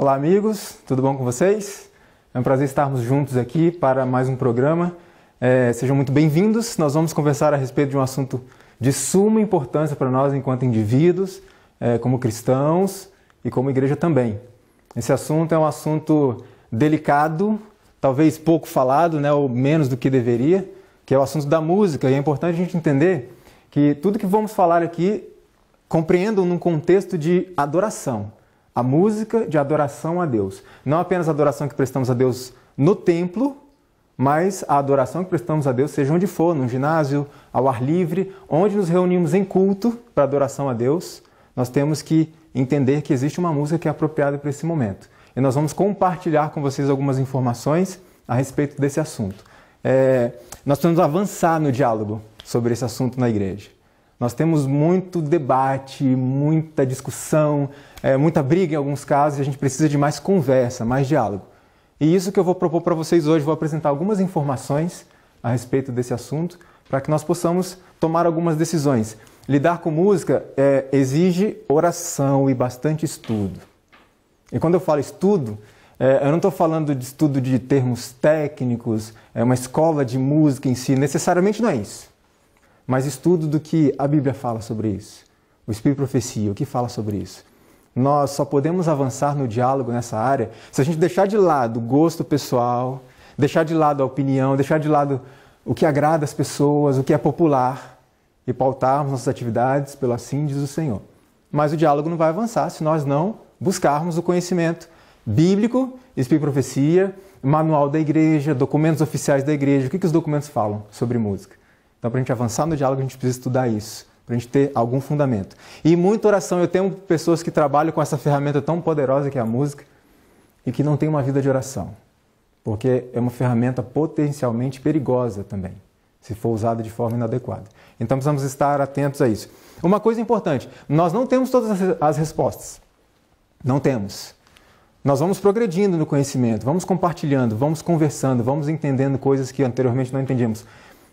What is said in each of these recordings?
Olá, amigos, tudo bom com vocês? É um prazer estarmos juntos aqui para mais um programa. É, sejam muito bem-vindos. Nós vamos conversar a respeito de um assunto de suma importância para nós enquanto indivíduos, é, como cristãos e como igreja também. Esse assunto é um assunto delicado, talvez pouco falado, né, ou menos do que deveria, que é o assunto da música. E é importante a gente entender que tudo que vamos falar aqui compreendam num contexto de adoração a música de adoração a Deus. Não apenas a adoração que prestamos a Deus no templo, mas a adoração que prestamos a Deus, seja onde for, num ginásio, ao ar livre, onde nos reunimos em culto para adoração a Deus, nós temos que entender que existe uma música que é apropriada para esse momento. E nós vamos compartilhar com vocês algumas informações a respeito desse assunto. É, nós precisamos avançar no diálogo sobre esse assunto na igreja. Nós temos muito debate, muita discussão, é, muita briga em alguns casos e a gente precisa de mais conversa, mais diálogo. E isso que eu vou propor para vocês hoje, vou apresentar algumas informações a respeito desse assunto para que nós possamos tomar algumas decisões. Lidar com música é, exige oração e bastante estudo. E quando eu falo estudo, é, eu não estou falando de estudo de termos técnicos, é uma escola de música em si, necessariamente não é isso mas estudo do que a Bíblia fala sobre isso. O Espírito Profecia, o que fala sobre isso? Nós só podemos avançar no diálogo nessa área se a gente deixar de lado o gosto pessoal, deixar de lado a opinião, deixar de lado o que agrada as pessoas, o que é popular e pautarmos nossas atividades pelo assim diz o Senhor. Mas o diálogo não vai avançar se nós não buscarmos o conhecimento bíblico, Espírito Profecia, manual da igreja, documentos oficiais da igreja. O que, que os documentos falam sobre música? Então, para a gente avançar no diálogo, a gente precisa estudar isso, para a gente ter algum fundamento. E muita oração. Eu tenho pessoas que trabalham com essa ferramenta tão poderosa que é a música e que não tem uma vida de oração, porque é uma ferramenta potencialmente perigosa também, se for usada de forma inadequada. Então, precisamos estar atentos a isso. Uma coisa importante: nós não temos todas as respostas. Não temos. Nós vamos progredindo no conhecimento, vamos compartilhando, vamos conversando, vamos entendendo coisas que anteriormente não entendíamos.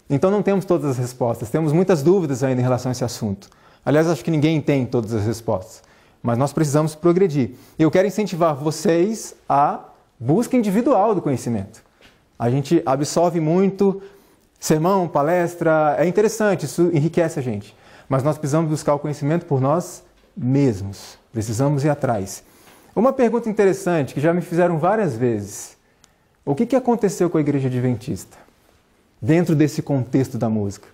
Então não temos todas as respostas, temos muitas dúvidas ainda em relação a esse assunto. Aliás, acho que ninguém tem todas as respostas, mas nós precisamos progredir. E eu quero incentivar vocês à busca individual do conhecimento. A gente absorve muito sermão, palestra, é interessante, isso enriquece a gente, mas nós precisamos buscar o conhecimento por nós mesmos. Precisamos ir atrás. Uma pergunta interessante que já me fizeram várias vezes: o que aconteceu com a igreja adventista? dentro desse contexto da música.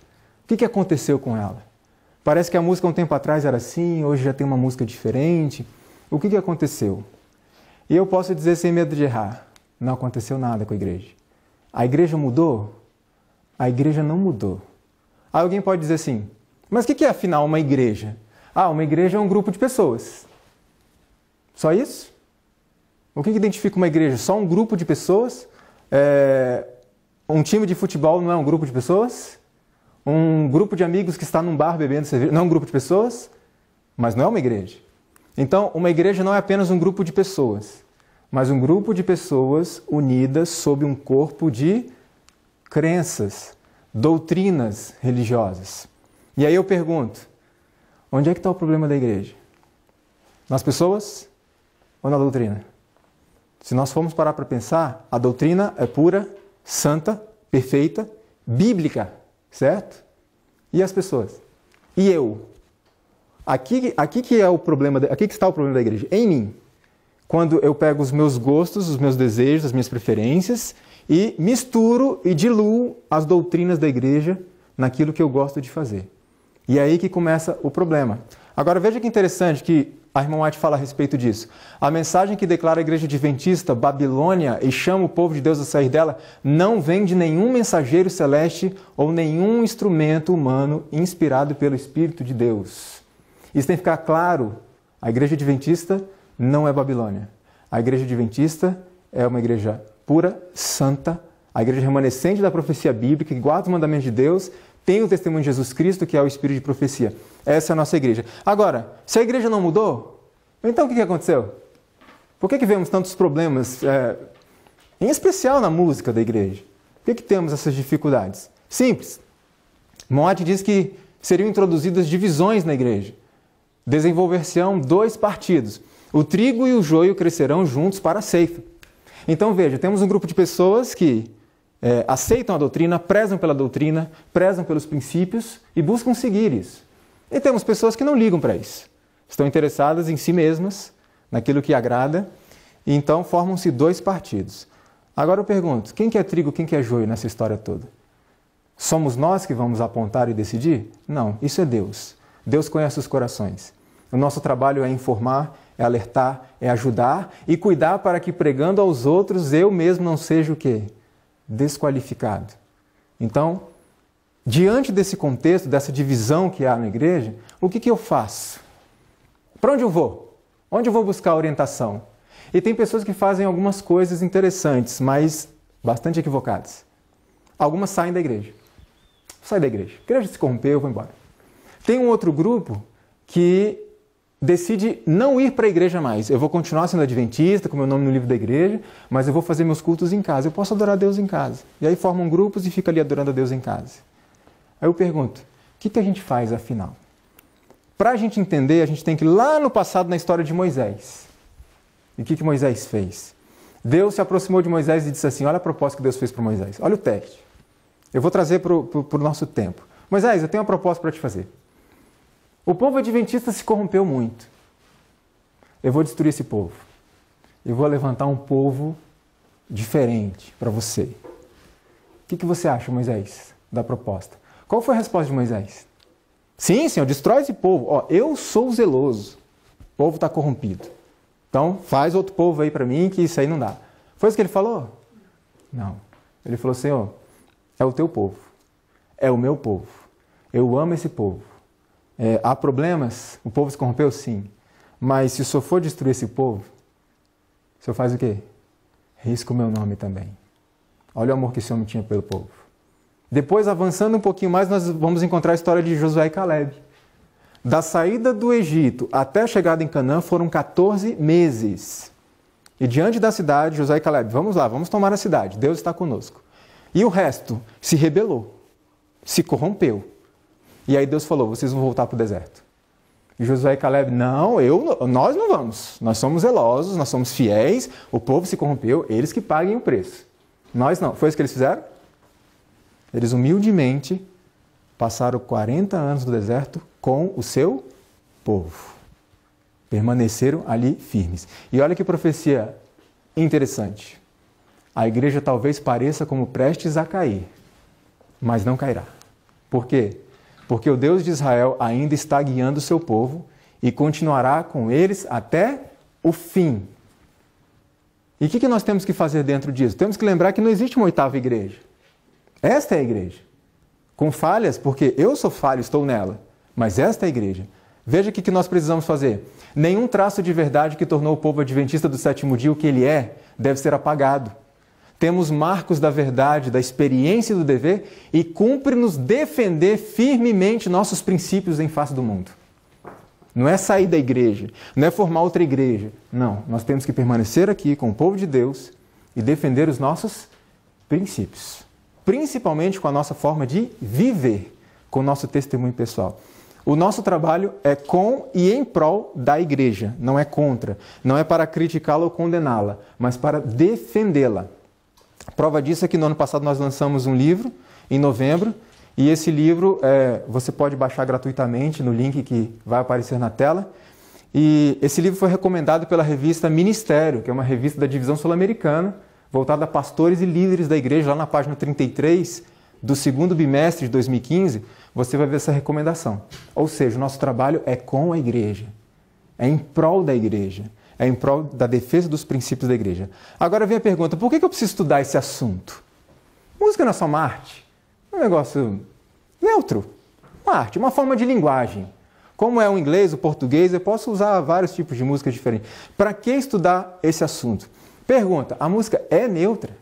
O que, que aconteceu com ela? Parece que a música um tempo atrás era assim, hoje já tem uma música diferente. O que, que aconteceu? E eu posso dizer sem medo de errar: não aconteceu nada com a igreja. A igreja mudou? A igreja não mudou. alguém pode dizer assim: mas o que, que é afinal uma igreja? Ah, uma igreja é um grupo de pessoas. Só isso? O que, que identifica uma igreja? Só um grupo de pessoas? É, um time de futebol não é um grupo de pessoas? Um grupo de amigos que está num bar bebendo cerveja não é um grupo de pessoas? Mas não é uma igreja. Então, uma igreja não é apenas um grupo de pessoas, mas um grupo de pessoas unidas sob um corpo de crenças, doutrinas religiosas. E aí eu pergunto: onde é que está o problema da igreja? Nas pessoas ou na doutrina? Se nós formos parar para pensar, a doutrina é pura santa, perfeita, bíblica, certo? E as pessoas? E eu? Aqui, aqui que é o problema, aqui que está o problema da igreja, em mim. Quando eu pego os meus gostos, os meus desejos, as minhas preferências e misturo e diluo as doutrinas da igreja naquilo que eu gosto de fazer. E é aí que começa o problema. Agora veja que interessante que a irmã White fala a respeito disso. A mensagem que declara a igreja adventista Babilônia e chama o povo de Deus a sair dela não vem de nenhum mensageiro celeste ou nenhum instrumento humano inspirado pelo Espírito de Deus. Isso tem que ficar claro. A igreja adventista não é Babilônia. A igreja adventista é uma igreja pura, santa, a igreja remanescente da profecia bíblica, que guarda os mandamentos de Deus tem o testemunho de Jesus Cristo, que é o espírito de profecia. Essa é a nossa igreja. Agora, se a igreja não mudou, então o que aconteceu? Por que, que vemos tantos problemas, é, em especial na música da igreja? Por que, que temos essas dificuldades? Simples. Mote diz que seriam introduzidas divisões na igreja. Desenvolver-se-ão dois partidos. O trigo e o joio crescerão juntos para a ceifa. Então veja, temos um grupo de pessoas que é, aceitam a doutrina, prezam pela doutrina, prezam pelos princípios e buscam seguir isso. E temos pessoas que não ligam para isso. Estão interessadas em si mesmas, naquilo que agrada, e então formam-se dois partidos. Agora eu pergunto, quem que é trigo, quem que é joio nessa história toda? Somos nós que vamos apontar e decidir? Não, isso é Deus. Deus conhece os corações. O nosso trabalho é informar, é alertar, é ajudar e cuidar para que pregando aos outros eu mesmo não seja o quê? desqualificado. Então, diante desse contexto, dessa divisão que há na igreja, o que, que eu faço? Para onde eu vou? Onde eu vou buscar orientação? E tem pessoas que fazem algumas coisas interessantes, mas bastante equivocadas. Algumas saem da igreja. Sai da igreja. A igreja se corrompeu, vou embora. Tem um outro grupo que decide não ir para a igreja mais. Eu vou continuar sendo adventista, com meu nome no livro da igreja, mas eu vou fazer meus cultos em casa. Eu posso adorar Deus em casa. E aí formam grupos e fica ali adorando a Deus em casa. Aí eu pergunto: o que, que a gente faz afinal? Para a gente entender, a gente tem que ir lá no passado na história de Moisés. E o que, que Moisés fez? Deus se aproximou de Moisés e disse assim: Olha a proposta que Deus fez para Moisés. Olha o teste. Eu vou trazer para o nosso tempo. Moisés, eu tenho uma proposta para te fazer. O povo adventista se corrompeu muito. Eu vou destruir esse povo. Eu vou levantar um povo diferente para você. O que, que você acha, Moisés, da proposta? Qual foi a resposta de Moisés? Sim, Senhor, destrói esse povo. Ó, eu sou zeloso. O povo está corrompido. Então, faz outro povo aí para mim, que isso aí não dá. Foi isso que ele falou? Não. Ele falou, ó: é o teu povo. É o meu povo. Eu amo esse povo. É, há problemas? O povo se corrompeu? Sim. Mas se o senhor for destruir esse povo, o senhor faz o quê? Risca o meu nome também. Olha o amor que o senhor tinha pelo povo. Depois, avançando um pouquinho mais, nós vamos encontrar a história de Josué e Caleb. Da saída do Egito até a chegada em Canaã foram 14 meses. E diante da cidade, Josué e Caleb, vamos lá, vamos tomar a cidade, Deus está conosco. E o resto se rebelou, se corrompeu, e aí Deus falou: vocês vão voltar para o deserto. E Josué e Caleb, não, eu, nós não vamos. Nós somos zelosos, nós somos fiéis, o povo se corrompeu, eles que paguem o preço. Nós não. Foi isso que eles fizeram? Eles humildemente passaram 40 anos no deserto com o seu povo. Permaneceram ali firmes. E olha que profecia interessante. A igreja talvez pareça como prestes a cair, mas não cairá. Por quê? porque o Deus de Israel ainda está guiando o seu povo e continuará com eles até o fim. E o que, que nós temos que fazer dentro disso? Temos que lembrar que não existe uma oitava igreja. Esta é a igreja. Com falhas, porque eu sou falho, estou nela. Mas esta é a igreja. Veja o que nós precisamos fazer. Nenhum traço de verdade que tornou o povo adventista do sétimo dia o que ele é deve ser apagado temos marcos da verdade, da experiência e do dever, e cumpre-nos defender firmemente nossos princípios em face do mundo. Não é sair da igreja, não é formar outra igreja. Não, nós temos que permanecer aqui com o povo de Deus e defender os nossos princípios, principalmente com a nossa forma de viver, com o nosso testemunho pessoal. O nosso trabalho é com e em prol da igreja, não é contra, não é para criticá-la ou condená-la, mas para defendê-la. Prova disso é que no ano passado nós lançamos um livro, em novembro, e esse livro é, você pode baixar gratuitamente no link que vai aparecer na tela. E esse livro foi recomendado pela revista Ministério, que é uma revista da divisão sul-americana, voltada a pastores e líderes da igreja, lá na página 33 do segundo bimestre de 2015, você vai ver essa recomendação. Ou seja, o nosso trabalho é com a igreja, é em prol da igreja é em prol da defesa dos princípios da igreja. Agora vem a pergunta: por que eu preciso estudar esse assunto? Música não é só uma arte, é um negócio neutro. Uma arte, uma forma de linguagem. Como é o inglês, o português, eu posso usar vários tipos de música diferentes. Para que estudar esse assunto? Pergunta: a música é neutra?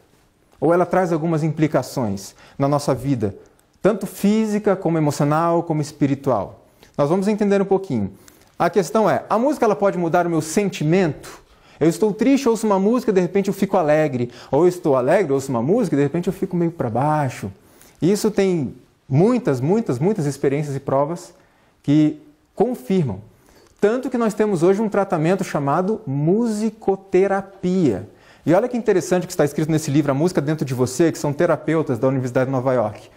Ou ela traz algumas implicações na nossa vida, tanto física, como emocional, como espiritual? Nós vamos entender um pouquinho. A questão é, a música ela pode mudar o meu sentimento? Eu estou triste, ouço uma música, de repente eu fico alegre. Ou eu estou alegre, ouço uma música, de repente eu fico meio para baixo. E isso tem muitas, muitas, muitas experiências e provas que confirmam. Tanto que nós temos hoje um tratamento chamado musicoterapia. E olha que interessante que está escrito nesse livro A Música Dentro de Você, que são terapeutas da Universidade de Nova York.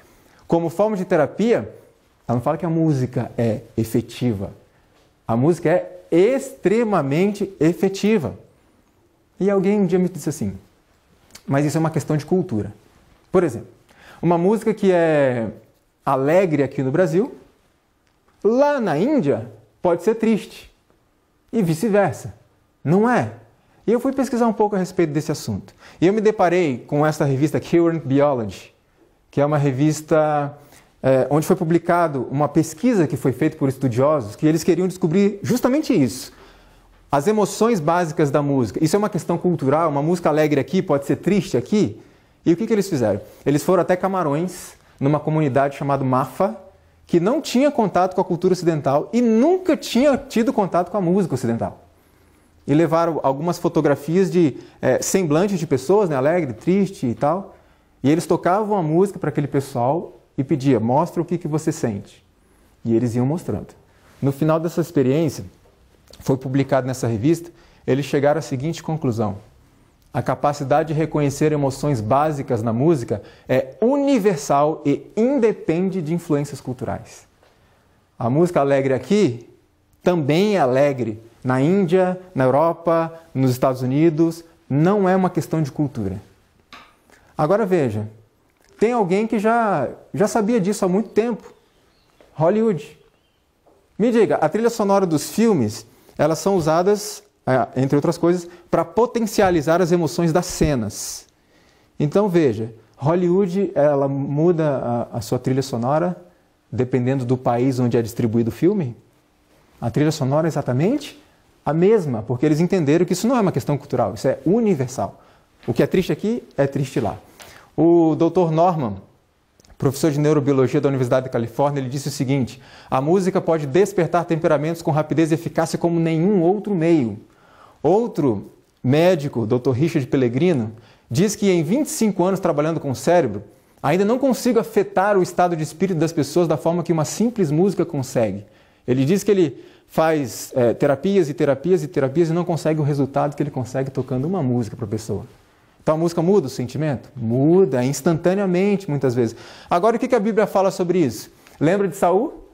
Como forma de terapia, ela não fala que a música é efetiva, a música é extremamente efetiva. E alguém um dia me disse assim, mas isso é uma questão de cultura. Por exemplo, uma música que é alegre aqui no Brasil, lá na Índia pode ser triste. E vice-versa. Não é? E eu fui pesquisar um pouco a respeito desse assunto. E eu me deparei com essa revista Current Biology, que é uma revista é, onde foi publicado uma pesquisa que foi feita por estudiosos que eles queriam descobrir justamente isso. As emoções básicas da música. Isso é uma questão cultural, uma música alegre aqui pode ser triste aqui. E o que, que eles fizeram? Eles foram até Camarões, numa comunidade chamada Mafa, que não tinha contato com a cultura ocidental e nunca tinha tido contato com a música ocidental e levaram algumas fotografias de é, semblantes de pessoas, né, alegre, triste e tal. E eles tocavam a música para aquele pessoal e pedia: mostra o que, que você sente. E eles iam mostrando. No final dessa experiência, foi publicado nessa revista, eles chegaram à seguinte conclusão: a capacidade de reconhecer emoções básicas na música é universal e independe de influências culturais. A música alegre aqui também é alegre na Índia, na Europa, nos Estados Unidos, não é uma questão de cultura. Agora veja, tem alguém que já, já sabia disso há muito tempo. Hollywood. Me diga, a trilha sonora dos filmes, elas são usadas, é, entre outras coisas, para potencializar as emoções das cenas. Então veja, Hollywood ela muda a, a sua trilha sonora dependendo do país onde é distribuído o filme? A trilha sonora é exatamente a mesma, porque eles entenderam que isso não é uma questão cultural, isso é universal. O que é triste aqui é triste lá. O Dr. Norman, professor de neurobiologia da Universidade da Califórnia, ele disse o seguinte: a música pode despertar temperamentos com rapidez e eficácia como nenhum outro meio. Outro médico, Dr. Richard Pellegrino, diz que em 25 anos trabalhando com o cérebro, ainda não consigo afetar o estado de espírito das pessoas da forma que uma simples música consegue. Ele diz que ele faz é, terapias e terapias e terapias e não consegue o resultado que ele consegue tocando uma música para a pessoa. Então a música muda o sentimento? Muda, é instantaneamente, muitas vezes. Agora, o que a Bíblia fala sobre isso? Lembra de Saul?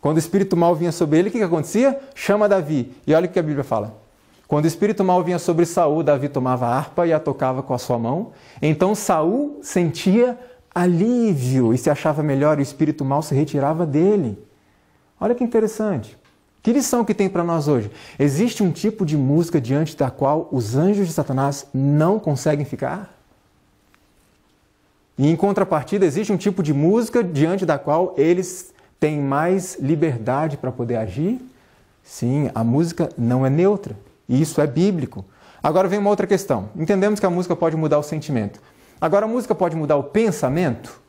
Quando o espírito mal vinha sobre ele, o que acontecia? Chama Davi. E olha o que a Bíblia fala. Quando o espírito mal vinha sobre Saul, Davi tomava a harpa e a tocava com a sua mão. Então Saul sentia alívio e se achava melhor, e o espírito mal se retirava dele. Olha que interessante. Que lição que tem para nós hoje? Existe um tipo de música diante da qual os anjos de Satanás não conseguem ficar? E em contrapartida, existe um tipo de música diante da qual eles têm mais liberdade para poder agir? Sim, a música não é neutra. E isso é bíblico. Agora vem uma outra questão. Entendemos que a música pode mudar o sentimento. Agora a música pode mudar o pensamento?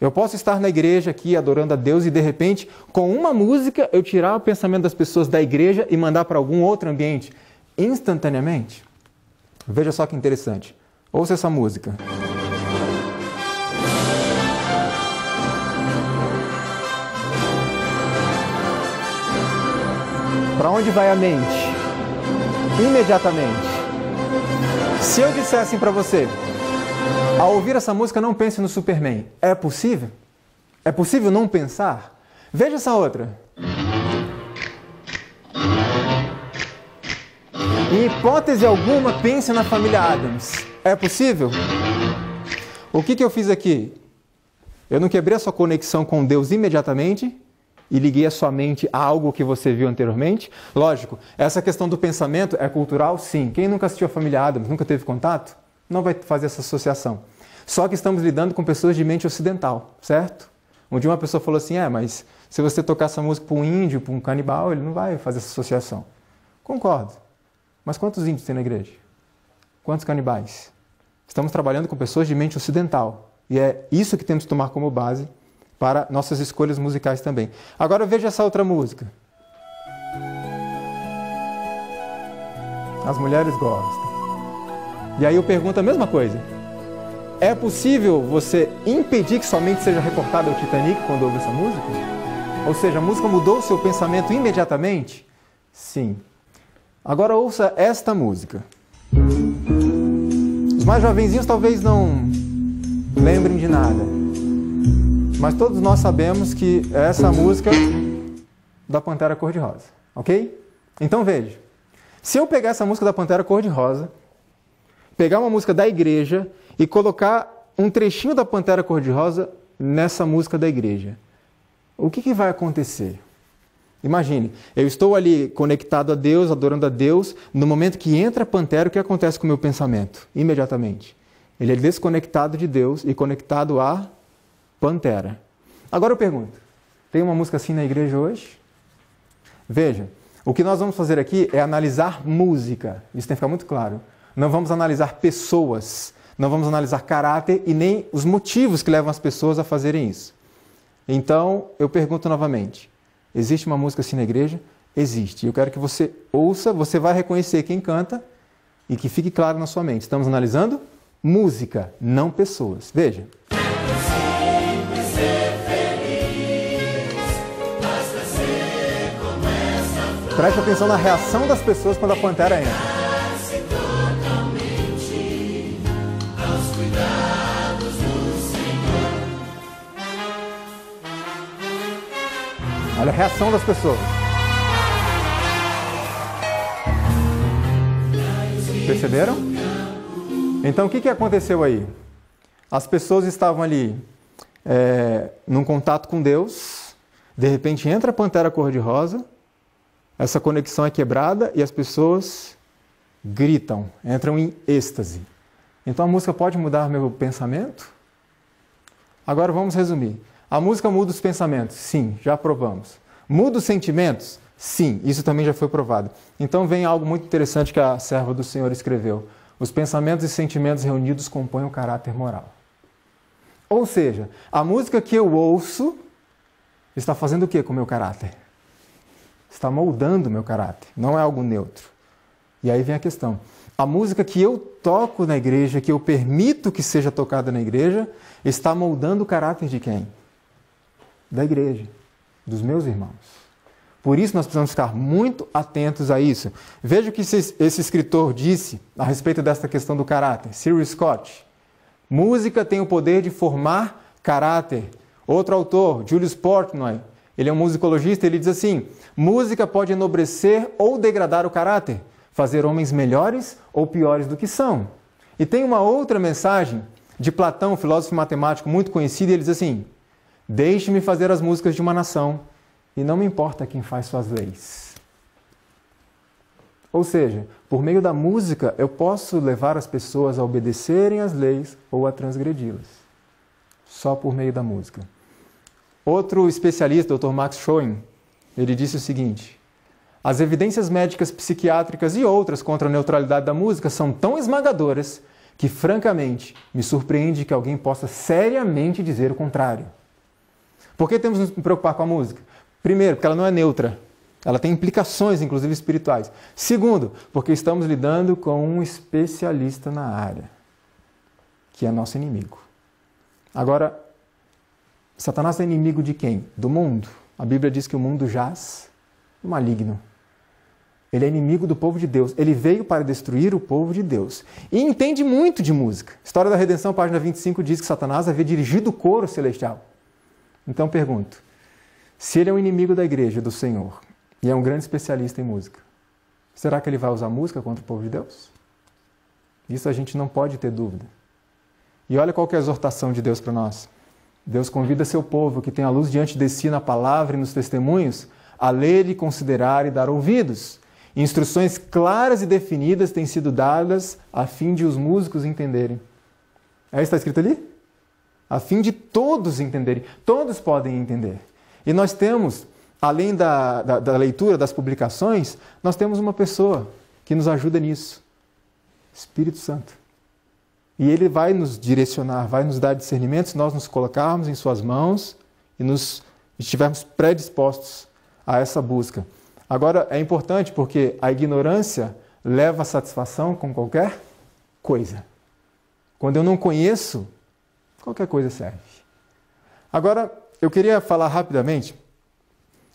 Eu posso estar na igreja aqui adorando a Deus e de repente, com uma música, eu tirar o pensamento das pessoas da igreja e mandar para algum outro ambiente instantaneamente. Veja só que interessante. Ouça essa música. Para onde vai a mente? Imediatamente. Se eu dissesse para você, ao ouvir essa música, não pense no Superman. É possível? É possível não pensar? Veja essa outra. Em hipótese alguma, pense na família Adams. É possível? O que, que eu fiz aqui? Eu não quebrei a sua conexão com Deus imediatamente e liguei a sua mente a algo que você viu anteriormente? Lógico, essa questão do pensamento é cultural, sim. Quem nunca assistiu a família Adams, nunca teve contato? não vai fazer essa associação. Só que estamos lidando com pessoas de mente ocidental, certo? Onde uma pessoa falou assim: é, mas se você tocar essa música para um índio, para um canibal, ele não vai fazer essa associação. Concordo. Mas quantos índios tem na igreja? Quantos canibais? Estamos trabalhando com pessoas de mente ocidental. E é isso que temos que tomar como base para nossas escolhas musicais também. Agora veja essa outra música. As mulheres gostam. E aí eu pergunto a mesma coisa. É possível você impedir que somente seja reportado o Titanic quando ouve essa música? Ou seja, a música mudou o seu pensamento imediatamente? Sim. Agora ouça esta música. Os mais jovenzinhos talvez não lembrem de nada. Mas todos nós sabemos que é essa música da Pantera Cor-de-Rosa, ok? Então veja. Se eu pegar essa música da Pantera Cor-de-Rosa pegar uma música da igreja e colocar um trechinho da Pantera Cor-de-Rosa nessa música da igreja. O que, que vai acontecer? Imagine, eu estou ali conectado a Deus, adorando a Deus. No momento que entra a pantera, o que acontece com o meu pensamento? Imediatamente. Ele é desconectado de Deus e conectado à pantera. Agora eu pergunto: tem uma música assim na igreja hoje? Veja, o que nós vamos fazer aqui é analisar música. Isso tem que ficar muito claro. Não vamos analisar pessoas, não vamos analisar caráter e nem os motivos que levam as pessoas a fazerem isso. Então, eu pergunto novamente: existe uma música assim na igreja? Existe. Eu quero que você ouça, você vai reconhecer quem canta e que fique claro na sua mente. Estamos analisando música, não pessoas. Veja. Preste atenção na reação das pessoas quando a pantera entra. Olha a reação das pessoas. Perceberam? Então o que, que aconteceu aí? As pessoas estavam ali é, num contato com Deus, de repente entra a pantera cor-de-rosa, essa conexão é quebrada e as pessoas gritam, entram em êxtase. Então a música pode mudar meu pensamento? Agora vamos resumir. A música muda os pensamentos? Sim, já provamos. Muda os sentimentos? Sim, isso também já foi provado. Então vem algo muito interessante que a serva do Senhor escreveu. Os pensamentos e sentimentos reunidos compõem o caráter moral. Ou seja, a música que eu ouço está fazendo o que com o meu caráter? Está moldando o meu caráter, não é algo neutro. E aí vem a questão. A música que eu toco na igreja, que eu permito que seja tocada na igreja, está moldando o caráter de quem? da igreja, dos meus irmãos. Por isso nós precisamos ficar muito atentos a isso. Veja o que esse escritor disse a respeito desta questão do caráter. Cyril Scott. Música tem o poder de formar caráter. Outro autor, Julius Portnoy, ele é um musicologista, ele diz assim: música pode enobrecer ou degradar o caráter, fazer homens melhores ou piores do que são. E tem uma outra mensagem de Platão, filósofo matemático muito conhecido, ele diz assim: Deixe-me fazer as músicas de uma nação, e não me importa quem faz suas leis. Ou seja, por meio da música eu posso levar as pessoas a obedecerem às leis ou a transgredi-las. Só por meio da música. Outro especialista, Dr. Max Schoen, ele disse o seguinte: as evidências médicas, psiquiátricas e outras contra a neutralidade da música são tão esmagadoras que, francamente, me surpreende que alguém possa seriamente dizer o contrário. Por que temos que nos preocupar com a música? Primeiro, porque ela não é neutra. Ela tem implicações, inclusive espirituais. Segundo, porque estamos lidando com um especialista na área, que é nosso inimigo. Agora, Satanás é inimigo de quem? Do mundo. A Bíblia diz que o mundo jaz maligno. Ele é inimigo do povo de Deus. Ele veio para destruir o povo de Deus. E entende muito de música. História da Redenção, página 25, diz que Satanás havia dirigido o coro celestial. Então pergunto: se ele é um inimigo da igreja do Senhor e é um grande especialista em música, será que ele vai usar música contra o povo de Deus? Isso a gente não pode ter dúvida. E olha qual é a exortação de Deus para nós. Deus convida seu povo, que tem a luz diante de si na palavra e nos testemunhos, a ler e considerar e dar ouvidos. Instruções claras e definidas têm sido dadas a fim de os músicos entenderem. É isso que está escrito ali? a fim de todos entenderem. Todos podem entender. E nós temos, além da, da, da leitura das publicações, nós temos uma pessoa que nos ajuda nisso: Espírito Santo. E ele vai nos direcionar, vai nos dar discernimento se nós nos colocarmos em suas mãos e nos estivermos predispostos a essa busca. Agora é importante porque a ignorância leva satisfação com qualquer coisa. Quando eu não conheço Qualquer coisa serve. Agora, eu queria falar rapidamente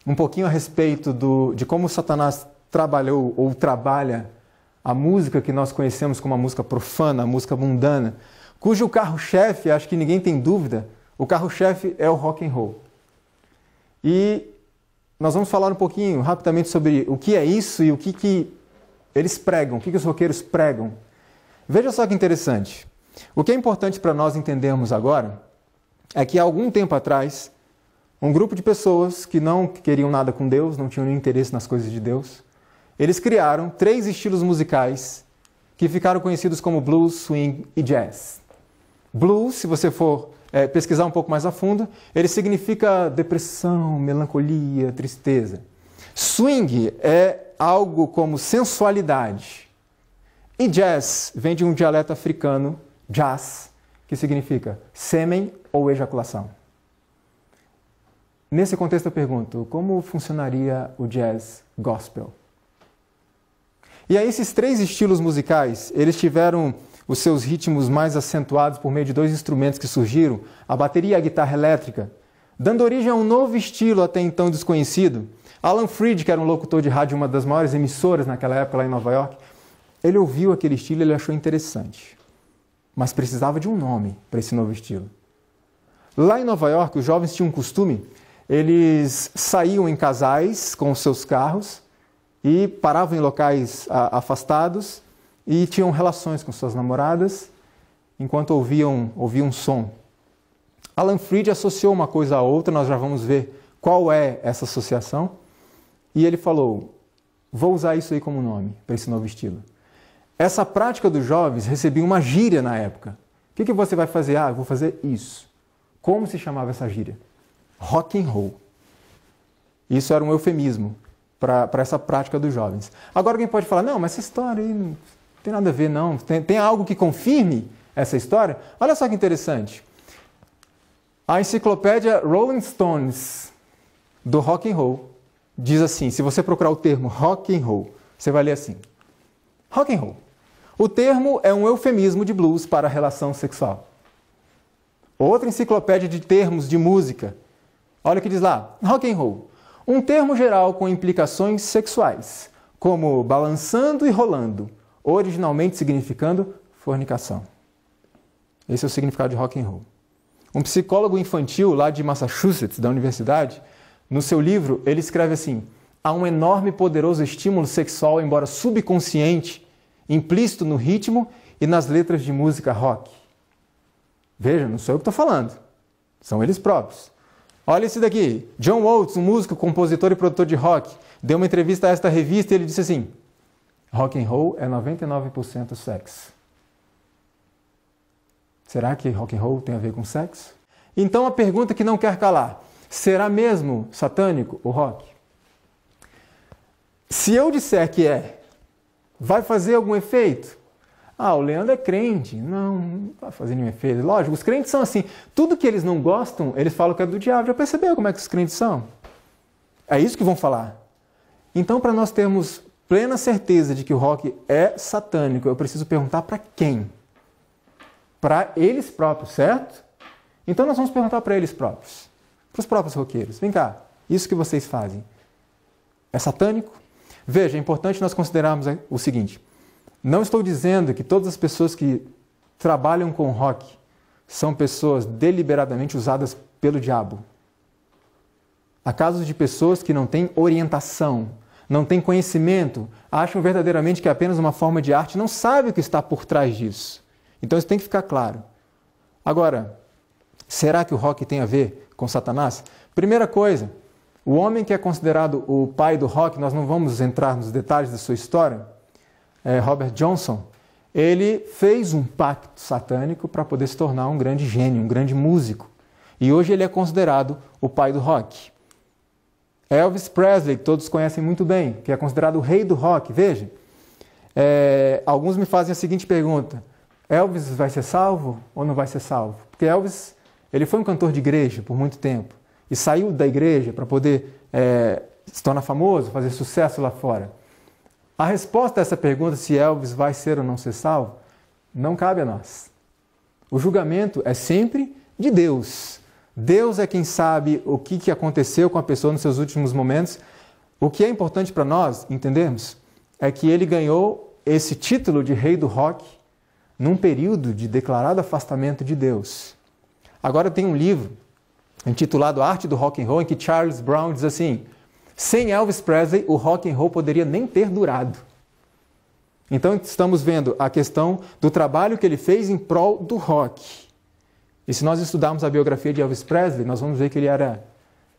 um pouquinho a respeito do, de como Satanás trabalhou ou trabalha a música que nós conhecemos como a música profana, a música mundana, cujo carro-chefe, acho que ninguém tem dúvida, o carro-chefe é o rock and roll. E nós vamos falar um pouquinho rapidamente sobre o que é isso e o que, que eles pregam, o que, que os roqueiros pregam. Veja só que interessante. O que é importante para nós entendermos agora é que há algum tempo atrás, um grupo de pessoas que não queriam nada com Deus, não tinham nenhum interesse nas coisas de Deus, eles criaram três estilos musicais que ficaram conhecidos como blues, swing e jazz. Blues, se você for é, pesquisar um pouco mais a fundo, ele significa depressão, melancolia, tristeza. Swing é algo como sensualidade. E jazz vem de um dialeto africano Jazz, que significa sêmen ou ejaculação. Nesse contexto eu pergunto, como funcionaria o jazz gospel? E aí esses três estilos musicais, eles tiveram os seus ritmos mais acentuados por meio de dois instrumentos que surgiram, a bateria e a guitarra elétrica, dando origem a um novo estilo até então desconhecido. Alan Freed, que era um locutor de rádio, uma das maiores emissoras naquela época lá em Nova York, ele ouviu aquele estilo e ele achou interessante mas precisava de um nome para esse novo estilo. Lá em Nova York, os jovens tinham um costume, eles saíam em casais com os seus carros e paravam em locais afastados e tinham relações com suas namoradas enquanto ouviam, ouviam um som. Alan Freed associou uma coisa a outra, nós já vamos ver qual é essa associação. E ele falou: vou usar isso aí como nome para esse novo estilo. Essa prática dos jovens recebia uma gíria na época. O que, que você vai fazer? Ah, eu vou fazer isso. Como se chamava essa gíria? Rock and roll. Isso era um eufemismo para essa prática dos jovens. Agora alguém pode falar, não, mas essa história aí não tem nada a ver, não. Tem, tem algo que confirme essa história? Olha só que interessante. A enciclopédia Rolling Stones do rock and roll diz assim, se você procurar o termo rock and roll, você vai ler assim: rock and roll. O termo é um eufemismo de blues para relação sexual. Outra enciclopédia de termos de música. Olha o que diz lá: rock and roll. Um termo geral com implicações sexuais, como balançando e rolando, originalmente significando fornicação. Esse é o significado de rock and roll. Um psicólogo infantil lá de Massachusetts, da universidade, no seu livro, ele escreve assim: há um enorme e poderoso estímulo sexual, embora subconsciente, implícito no ritmo e nas letras de música rock. Veja, não sou eu que estou falando, são eles próprios. Olha esse daqui, John Waltz, um músico, compositor e produtor de rock, deu uma entrevista a esta revista e ele disse assim: Rock and roll é 99% sexo. Será que rock and roll tem a ver com sexo? Então a pergunta que não quer calar: será mesmo satânico o rock? Se eu disser que é Vai fazer algum efeito? Ah, o Leandro é crente. Não, não vai fazer nenhum efeito. Lógico, os crentes são assim. Tudo que eles não gostam, eles falam que é do diabo. Já percebeu como é que os crentes são? É isso que vão falar. Então, para nós termos plena certeza de que o rock é satânico, eu preciso perguntar para quem? Para eles próprios, certo? Então, nós vamos perguntar para eles próprios. Para os próprios roqueiros. Vem cá, isso que vocês fazem é satânico? Veja, é importante nós considerarmos o seguinte: não estou dizendo que todas as pessoas que trabalham com rock são pessoas deliberadamente usadas pelo diabo. Há casos de pessoas que não têm orientação, não têm conhecimento, acham verdadeiramente que é apenas uma forma de arte, não sabe o que está por trás disso. Então isso tem que ficar claro. Agora, será que o rock tem a ver com Satanás? Primeira coisa, o homem que é considerado o pai do rock, nós não vamos entrar nos detalhes da sua história, é Robert Johnson, ele fez um pacto satânico para poder se tornar um grande gênio, um grande músico. E hoje ele é considerado o pai do rock. Elvis Presley, que todos conhecem muito bem, que é considerado o rei do rock. Veja, é, alguns me fazem a seguinte pergunta: Elvis vai ser salvo ou não vai ser salvo? Porque Elvis ele foi um cantor de igreja por muito tempo e saiu da igreja para poder é, se tornar famoso, fazer sucesso lá fora? A resposta a essa pergunta, se Elvis vai ser ou não ser salvo, não cabe a nós. O julgamento é sempre de Deus. Deus é quem sabe o que, que aconteceu com a pessoa nos seus últimos momentos. O que é importante para nós entendermos é que ele ganhou esse título de rei do rock num período de declarado afastamento de Deus. Agora tem um livro intitulado Arte do Rock and Roll, em que Charles Brown diz assim: sem Elvis Presley, o rock and roll poderia nem ter durado. Então estamos vendo a questão do trabalho que ele fez em prol do rock. E se nós estudarmos a biografia de Elvis Presley, nós vamos ver que ele era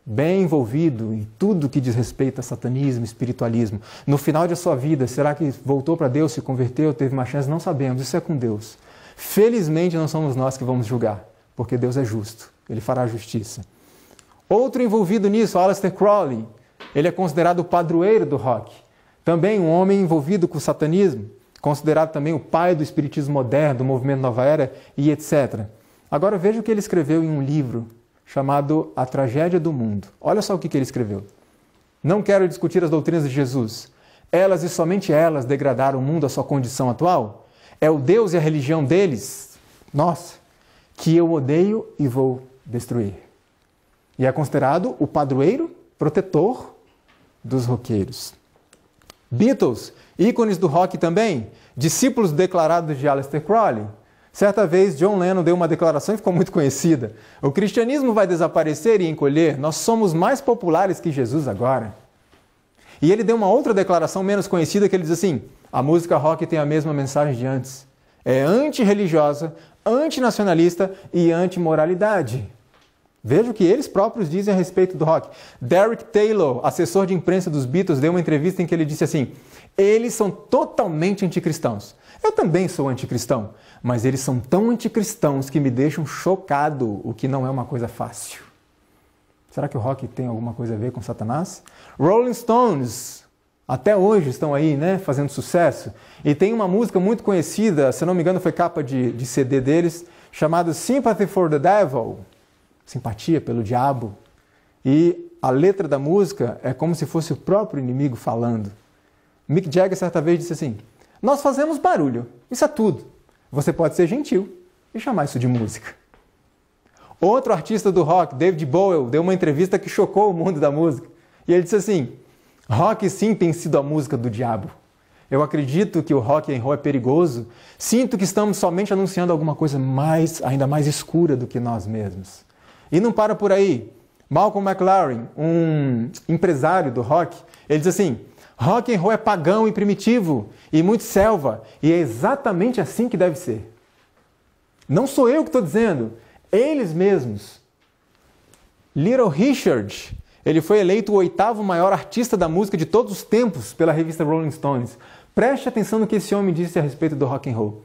bem envolvido em tudo que diz respeito a satanismo, espiritualismo. No final de sua vida, será que voltou para Deus, se converteu, teve uma chance? Não sabemos, isso é com Deus. Felizmente não somos nós que vamos julgar, porque Deus é justo ele fará justiça. Outro envolvido nisso, Aleister Crowley, ele é considerado o padroeiro do rock. Também um homem envolvido com o satanismo, considerado também o pai do espiritismo moderno, do movimento Nova Era e etc. Agora veja o que ele escreveu em um livro chamado A Tragédia do Mundo. Olha só o que ele escreveu. Não quero discutir as doutrinas de Jesus. Elas e somente elas degradaram o mundo à sua condição atual. É o Deus e a religião deles, nossa, que eu odeio e vou destruir. E é considerado o padroeiro protetor dos roqueiros. Beatles, ícones do rock também, discípulos declarados de Aleister Crowley. Certa vez, John Lennon deu uma declaração e ficou muito conhecida. O cristianismo vai desaparecer e encolher, nós somos mais populares que Jesus agora. E ele deu uma outra declaração menos conhecida que ele diz assim: a música rock tem a mesma mensagem de antes. É antirreligiosa, antinacionalista e antimoralidade. Veja o que eles próprios dizem a respeito do rock. Derek Taylor, assessor de imprensa dos Beatles, deu uma entrevista em que ele disse assim: eles são totalmente anticristãos. Eu também sou anticristão, mas eles são tão anticristãos que me deixam chocado, o que não é uma coisa fácil. Será que o rock tem alguma coisa a ver com Satanás? Rolling Stones, até hoje estão aí, né, fazendo sucesso. E tem uma música muito conhecida, se não me engano foi capa de, de CD deles, chamada Sympathy for the Devil simpatia pelo diabo. E a letra da música é como se fosse o próprio inimigo falando. Mick Jagger certa vez disse assim: Nós fazemos barulho, isso é tudo. Você pode ser gentil e chamar isso de música. Outro artista do rock, David Bowie, deu uma entrevista que chocou o mundo da música. E ele disse assim: Rock sim tem sido a música do diabo. Eu acredito que o rock and roll é perigoso. Sinto que estamos somente anunciando alguma coisa mais, ainda mais escura do que nós mesmos. E não para por aí. Malcolm McLaren, um empresário do rock, ele diz assim: rock and roll é pagão e primitivo e muito selva, e é exatamente assim que deve ser. Não sou eu que estou dizendo, eles mesmos. Little Richard, ele foi eleito o oitavo maior artista da música de todos os tempos pela revista Rolling Stones. Preste atenção no que esse homem disse a respeito do rock and roll.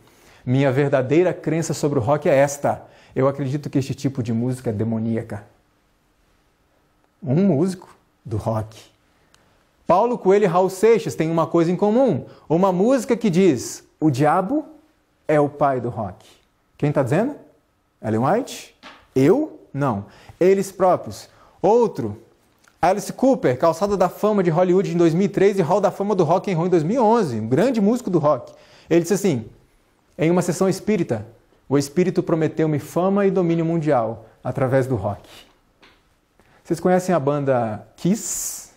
Minha verdadeira crença sobre o rock é esta: eu acredito que este tipo de música é demoníaca. Um músico do rock. Paulo Coelho e Raul Seixas têm uma coisa em comum: uma música que diz o diabo é o pai do rock. Quem está dizendo? Ellen White? Eu? Não. Eles próprios. Outro, Alice Cooper, calçada da fama de Hollywood em 2003 e Hall da Fama do Rock and Roll em 2011, um grande músico do rock. Ele disse assim, em uma sessão espírita, o espírito prometeu-me fama e domínio mundial através do rock. Vocês conhecem a banda Kiss?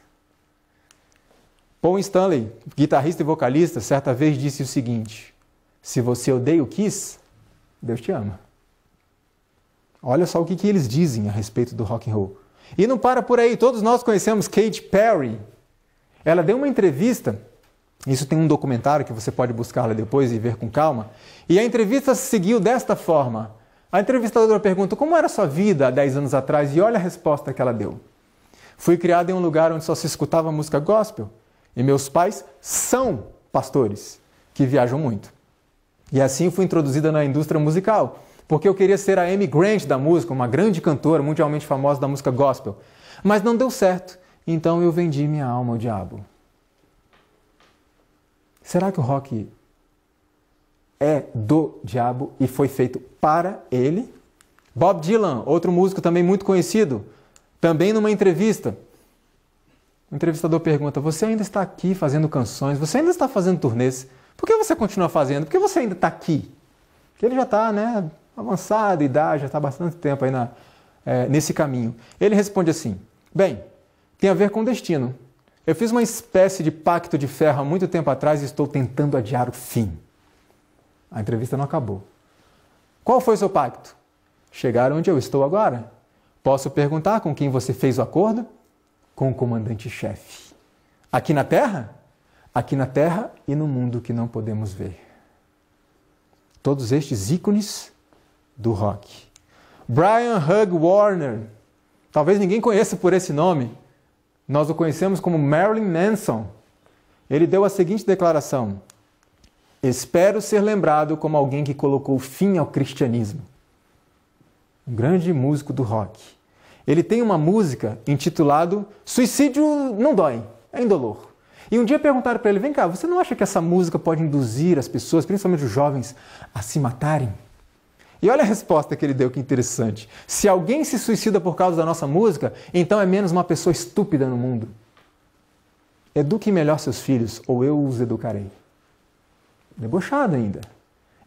Paul Stanley, guitarrista e vocalista, certa vez disse o seguinte: Se você odeia o Kiss, Deus te ama. Olha só o que, que eles dizem a respeito do rock and roll. E não para por aí, todos nós conhecemos Katy Perry. Ela deu uma entrevista isso tem um documentário que você pode buscar lá depois e ver com calma. E a entrevista seguiu desta forma. A entrevistadora pergunta: Como era sua vida há 10 anos atrás? E olha a resposta que ela deu. Fui criada em um lugar onde só se escutava música gospel e meus pais são pastores que viajam muito. E assim fui introduzida na indústria musical, porque eu queria ser a Amy Grant da música, uma grande cantora mundialmente famosa da música gospel. Mas não deu certo, então eu vendi minha alma ao diabo. Será que o rock é do diabo e foi feito para ele? Bob Dylan, outro músico também muito conhecido, também numa entrevista. O entrevistador pergunta: Você ainda está aqui fazendo canções? Você ainda está fazendo turnês? Por que você continua fazendo? Por que você ainda está aqui? Porque ele já está, né, avançado, idade, já está bastante tempo aí na, é, nesse caminho. Ele responde assim: Bem, tem a ver com destino. Eu fiz uma espécie de pacto de ferro há muito tempo atrás e estou tentando adiar o fim. A entrevista não acabou. Qual foi o seu pacto? Chegar onde eu estou agora. Posso perguntar com quem você fez o acordo? Com o comandante-chefe. Aqui na Terra? Aqui na Terra e no mundo que não podemos ver. Todos estes ícones do rock. Brian Hug Warner. Talvez ninguém conheça por esse nome. Nós o conhecemos como Marilyn Manson. Ele deu a seguinte declaração: Espero ser lembrado como alguém que colocou fim ao cristianismo. Um grande músico do rock. Ele tem uma música intitulada Suicídio não dói, é indolor. E um dia perguntaram para ele: Vem cá, você não acha que essa música pode induzir as pessoas, principalmente os jovens, a se matarem? E olha a resposta que ele deu, que interessante. Se alguém se suicida por causa da nossa música, então é menos uma pessoa estúpida no mundo. Eduque melhor seus filhos, ou eu os educarei. Debochado ainda.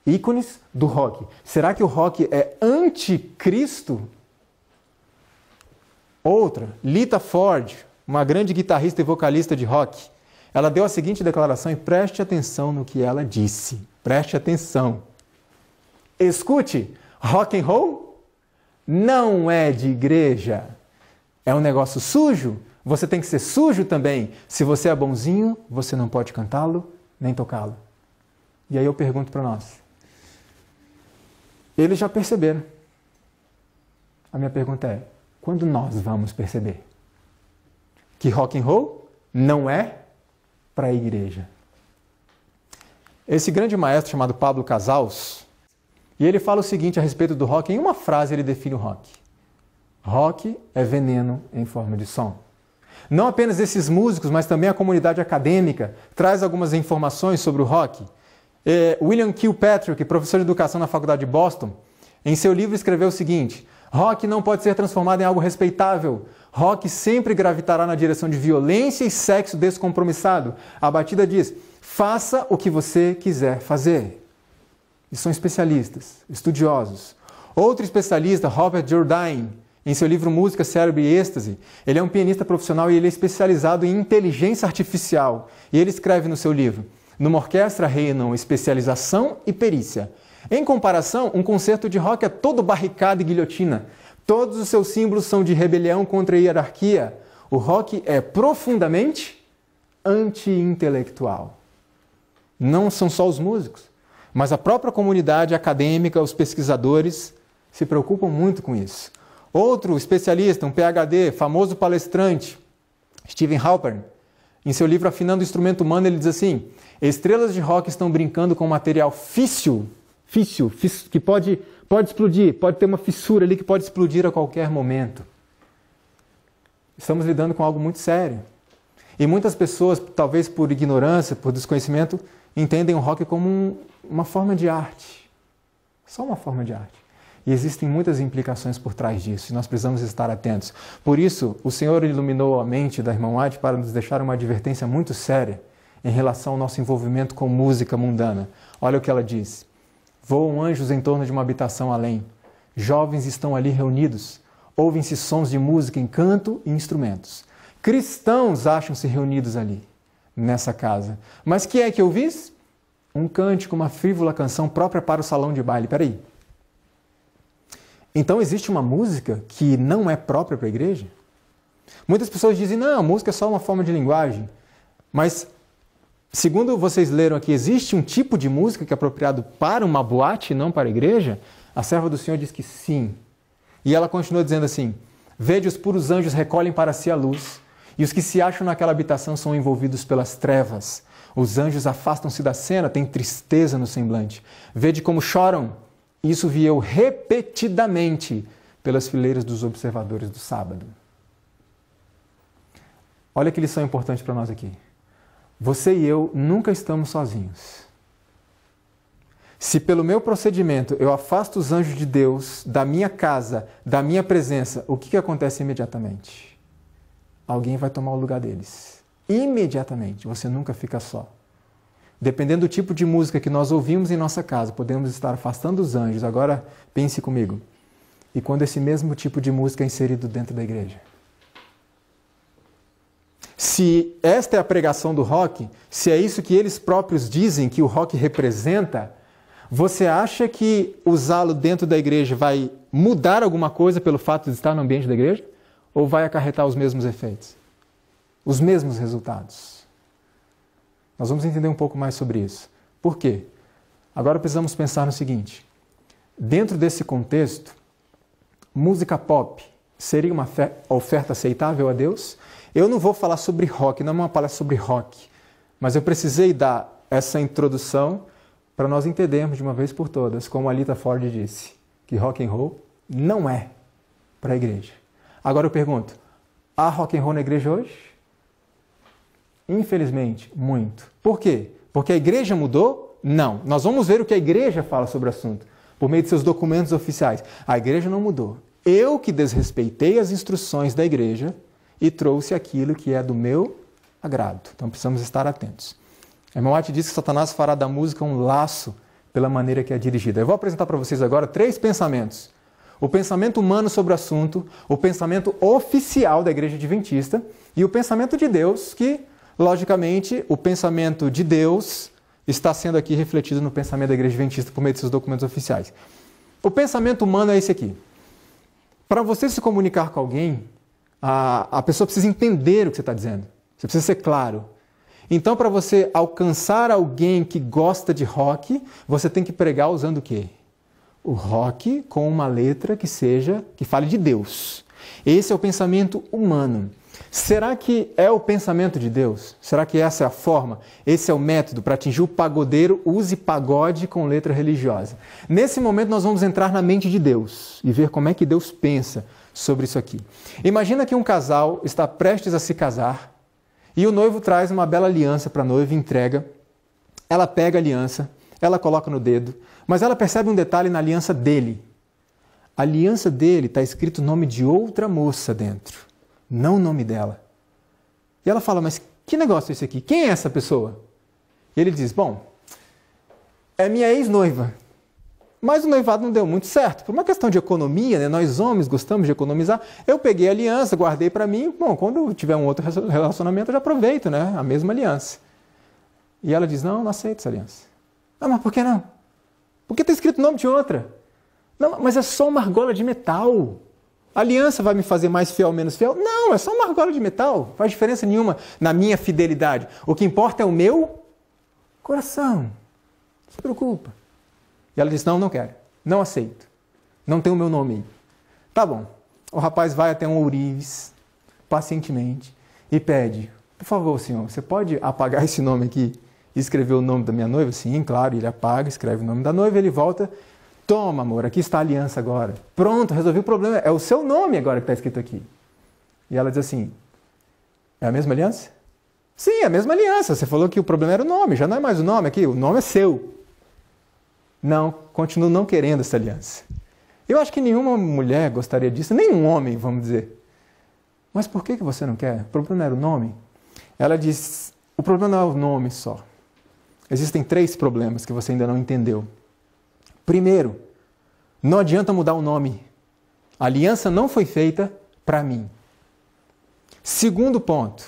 Ícones do rock. Será que o rock é anticristo? Outra, Lita Ford, uma grande guitarrista e vocalista de rock, ela deu a seguinte declaração e preste atenção no que ela disse. Preste atenção. Escute, rock and roll não é de igreja. É um negócio sujo. Você tem que ser sujo também. Se você é bonzinho, você não pode cantá-lo nem tocá-lo. E aí eu pergunto para nós. Eles já perceberam. A minha pergunta é: quando nós vamos perceber que rock and roll não é para a igreja? Esse grande maestro chamado Pablo Casals, e ele fala o seguinte a respeito do rock, em uma frase ele define o rock. Rock é veneno em forma de som. Não apenas esses músicos, mas também a comunidade acadêmica traz algumas informações sobre o rock. É, William Kilpatrick, professor de educação na Faculdade de Boston, em seu livro escreveu o seguinte: Rock não pode ser transformado em algo respeitável. Rock sempre gravitará na direção de violência e sexo descompromissado. A batida diz: faça o que você quiser fazer e são especialistas, estudiosos. Outro especialista, Robert Jordain, em seu livro Música, Cérebro e Êxtase, ele é um pianista profissional e ele é especializado em inteligência artificial. E ele escreve no seu livro: Numa orquestra reinam especialização e perícia. Em comparação, um concerto de rock é todo barricado e guilhotina. Todos os seus símbolos são de rebelião contra a hierarquia. O rock é profundamente anti-intelectual. Não são só os músicos, mas a própria comunidade acadêmica, os pesquisadores, se preocupam muito com isso. Outro especialista, um PhD, famoso palestrante, Steven Halpern, em seu livro Afinando o Instrumento Humano, ele diz assim: estrelas de rock estão brincando com material físsil, físsil, que pode, pode explodir, pode ter uma fissura ali que pode explodir a qualquer momento. Estamos lidando com algo muito sério. E muitas pessoas, talvez por ignorância, por desconhecimento, entendem o rock como um, uma forma de arte. Só uma forma de arte. E existem muitas implicações por trás disso, e nós precisamos estar atentos. Por isso, o Senhor iluminou a mente da irmã White para nos deixar uma advertência muito séria em relação ao nosso envolvimento com música mundana. Olha o que ela diz: Voam anjos em torno de uma habitação além. Jovens estão ali reunidos. Ouvem-se sons de música em canto e instrumentos. Cristãos acham-se reunidos ali, nessa casa. Mas que é que eu vi? um cântico, uma frívola canção própria para o salão de baile. Peraí. Então existe uma música que não é própria para a igreja? Muitas pessoas dizem, não, a música é só uma forma de linguagem. Mas, segundo vocês leram aqui, existe um tipo de música que é apropriado para uma boate e não para a igreja? A serva do Senhor diz que sim. E ela continua dizendo assim: Vede, os puros anjos recolhem para si a luz, e os que se acham naquela habitação são envolvidos pelas trevas. Os anjos afastam-se da cena, têm tristeza no semblante. Vede como choram. Isso vi eu repetidamente pelas fileiras dos observadores do sábado. Olha que lição importante para nós aqui. Você e eu nunca estamos sozinhos. Se pelo meu procedimento eu afasto os anjos de Deus da minha casa, da minha presença, o que, que acontece imediatamente? Alguém vai tomar o lugar deles imediatamente. Você nunca fica só. Dependendo do tipo de música que nós ouvimos em nossa casa, podemos estar afastando os anjos. Agora pense comigo. E quando esse mesmo tipo de música é inserido dentro da igreja? Se esta é a pregação do rock, se é isso que eles próprios dizem que o rock representa, você acha que usá-lo dentro da igreja vai mudar alguma coisa pelo fato de estar no ambiente da igreja? Ou vai acarretar os mesmos efeitos? os mesmos resultados. Nós vamos entender um pouco mais sobre isso. Por quê? Agora precisamos pensar no seguinte: dentro desse contexto, música pop seria uma oferta aceitável a Deus? Eu não vou falar sobre rock, não é uma palestra sobre rock, mas eu precisei dar essa introdução para nós entendermos de uma vez por todas, como a Alita Ford disse, que rock and roll não é para a igreja. Agora eu pergunto, há rock and roll na igreja hoje? Infelizmente, muito. Por quê? Porque a igreja mudou? Não. Nós vamos ver o que a igreja fala sobre o assunto, por meio de seus documentos oficiais. A igreja não mudou. Eu que desrespeitei as instruções da igreja e trouxe aquilo que é do meu agrado. Então precisamos estar atentos. Irmão White diz que Satanás fará da música um laço pela maneira que é dirigida. Eu vou apresentar para vocês agora três pensamentos. O pensamento humano sobre o assunto, o pensamento oficial da Igreja Adventista e o pensamento de Deus que Logicamente, o pensamento de Deus está sendo aqui refletido no pensamento da Igreja Adventista por meio desses documentos oficiais. O pensamento humano é esse aqui. Para você se comunicar com alguém, a, a pessoa precisa entender o que você está dizendo. Você precisa ser claro. Então, para você alcançar alguém que gosta de rock, você tem que pregar usando o quê? O rock com uma letra que seja, que fale de Deus. Esse é o pensamento humano. Será que é o pensamento de Deus? Será que essa é a forma? Esse é o método para atingir o pagodeiro? Use pagode com letra religiosa. Nesse momento, nós vamos entrar na mente de Deus e ver como é que Deus pensa sobre isso aqui. Imagina que um casal está prestes a se casar e o noivo traz uma bela aliança para a noiva e entrega. Ela pega a aliança, ela coloca no dedo, mas ela percebe um detalhe na aliança dele. A aliança dele está escrito o nome de outra moça dentro não o nome dela. E ela fala: Mas que negócio é esse aqui? Quem é essa pessoa? E ele diz: Bom, é minha ex-noiva. Mas o noivado não deu muito certo. Por uma questão de economia, né? nós homens gostamos de economizar. Eu peguei a aliança, guardei para mim. Bom, quando tiver um outro relacionamento, eu já aproveito né? a mesma aliança. E ela diz: Não, não aceito essa aliança. Ah, mas por que não? Porque está escrito o nome de outra. Não, mas é só uma argola de metal. A aliança vai me fazer mais fiel ou menos fiel? Não, é só uma argola de metal. faz diferença nenhuma na minha fidelidade. O que importa é o meu coração. Não se preocupa. E ela diz: Não, não quero. Não aceito. Não tem o meu nome Tá bom. O rapaz vai até um ourives, pacientemente, e pede: Por favor, senhor, você pode apagar esse nome aqui e escrever o nome da minha noiva? Sim, claro. Ele apaga, escreve o nome da noiva, ele volta Toma, amor, aqui está a aliança agora. Pronto, resolvi o problema. É o seu nome agora que está escrito aqui. E ela diz assim: É a mesma aliança? Sim, é a mesma aliança. Você falou que o problema era o nome, já não é mais o nome aqui, o nome é seu. Não, continuo não querendo essa aliança. Eu acho que nenhuma mulher gostaria disso, nem um homem, vamos dizer. Mas por que, que você não quer? O problema era o nome? Ela diz: o problema não é o nome só. Existem três problemas que você ainda não entendeu. Primeiro, não adianta mudar o nome. A aliança não foi feita para mim. Segundo ponto,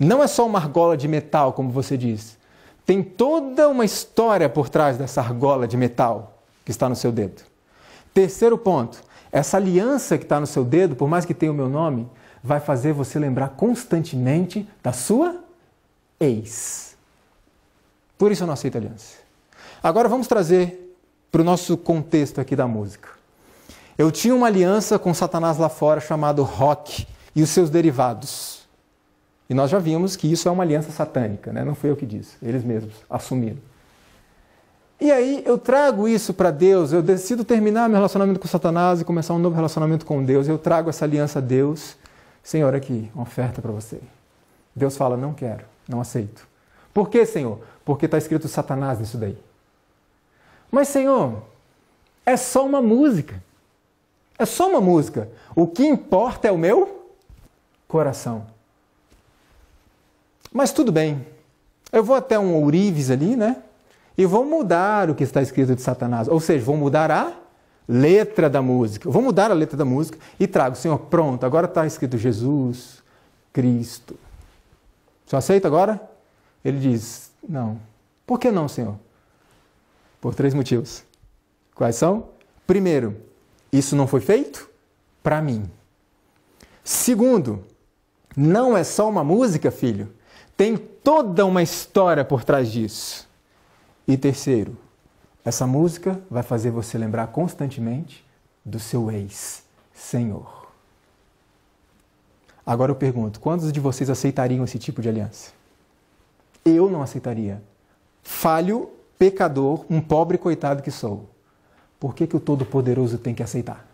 não é só uma argola de metal, como você diz. Tem toda uma história por trás dessa argola de metal que está no seu dedo. Terceiro ponto, essa aliança que está no seu dedo, por mais que tenha o meu nome, vai fazer você lembrar constantemente da sua ex. Por isso eu não aceito aliança. Agora vamos trazer para o nosso contexto aqui da música. Eu tinha uma aliança com Satanás lá fora chamado rock e os seus derivados. E nós já vimos que isso é uma aliança satânica, né? não foi eu que disse, eles mesmos assumiram. E aí eu trago isso para Deus, eu decido terminar meu relacionamento com Satanás e começar um novo relacionamento com Deus. Eu trago essa aliança a Deus, Senhor, aqui, uma oferta para você. Deus fala: Não quero, não aceito. Por quê, Senhor? Porque está escrito Satanás nisso daí. Mas, Senhor, é só uma música. É só uma música. O que importa é o meu coração. Mas tudo bem. Eu vou até um ourives ali, né? E vou mudar o que está escrito de Satanás. Ou seja, vou mudar a letra da música. vou mudar a letra da música e trago, Senhor, pronto, agora está escrito Jesus Cristo. O senhor aceita agora? Ele diz: Não. Por que não, Senhor? Por três motivos. Quais são? Primeiro, isso não foi feito para mim. Segundo, não é só uma música, filho. Tem toda uma história por trás disso. E terceiro, essa música vai fazer você lembrar constantemente do seu ex-senhor. Agora eu pergunto: quantos de vocês aceitariam esse tipo de aliança? Eu não aceitaria. Falho pecador, um pobre coitado que sou, por que, que o Todo-Poderoso tem que aceitar?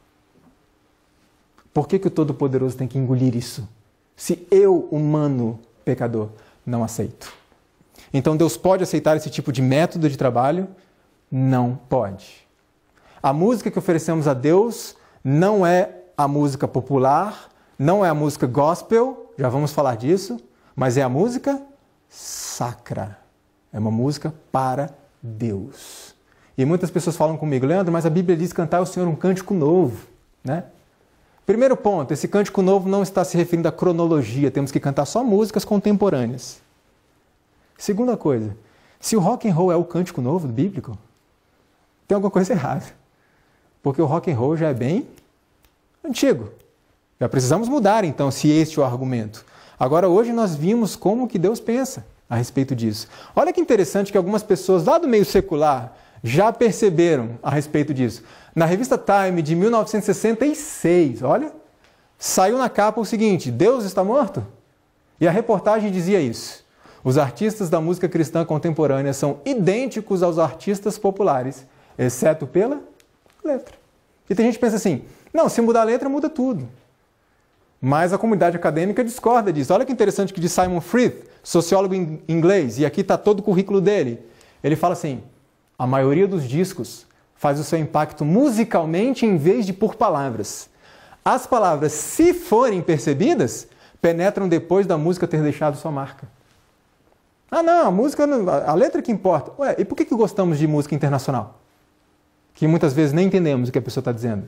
Por que, que o Todo-Poderoso tem que engolir isso? Se eu, humano pecador, não aceito. Então Deus pode aceitar esse tipo de método de trabalho? Não pode. A música que oferecemos a Deus não é a música popular, não é a música gospel, já vamos falar disso, mas é a música sacra. É uma música para Deus. E muitas pessoas falam comigo, Leandro, mas a Bíblia diz cantar ao Senhor um cântico novo, né? Primeiro ponto, esse cântico novo não está se referindo à cronologia, temos que cantar só músicas contemporâneas. Segunda coisa, se o rock and roll é o cântico novo bíblico, tem alguma coisa errada. Porque o rock and roll já é bem antigo. Já precisamos mudar então, se este é o argumento. Agora hoje nós vimos como que Deus pensa a respeito disso. Olha que interessante que algumas pessoas lá do meio secular já perceberam a respeito disso. Na revista Time de 1966, olha, saiu na capa o seguinte: Deus está morto? E a reportagem dizia isso. Os artistas da música cristã contemporânea são idênticos aos artistas populares, exceto pela letra. E tem gente que pensa assim: não, se mudar a letra, muda tudo. Mas a comunidade acadêmica discorda disso. Olha que interessante que de Simon Frith, sociólogo inglês, e aqui está todo o currículo dele. Ele fala assim: a maioria dos discos faz o seu impacto musicalmente em vez de por palavras. As palavras, se forem percebidas, penetram depois da música ter deixado sua marca. Ah, não, a música, a letra que importa. Ué, e por que, que gostamos de música internacional? Que muitas vezes nem entendemos o que a pessoa está dizendo.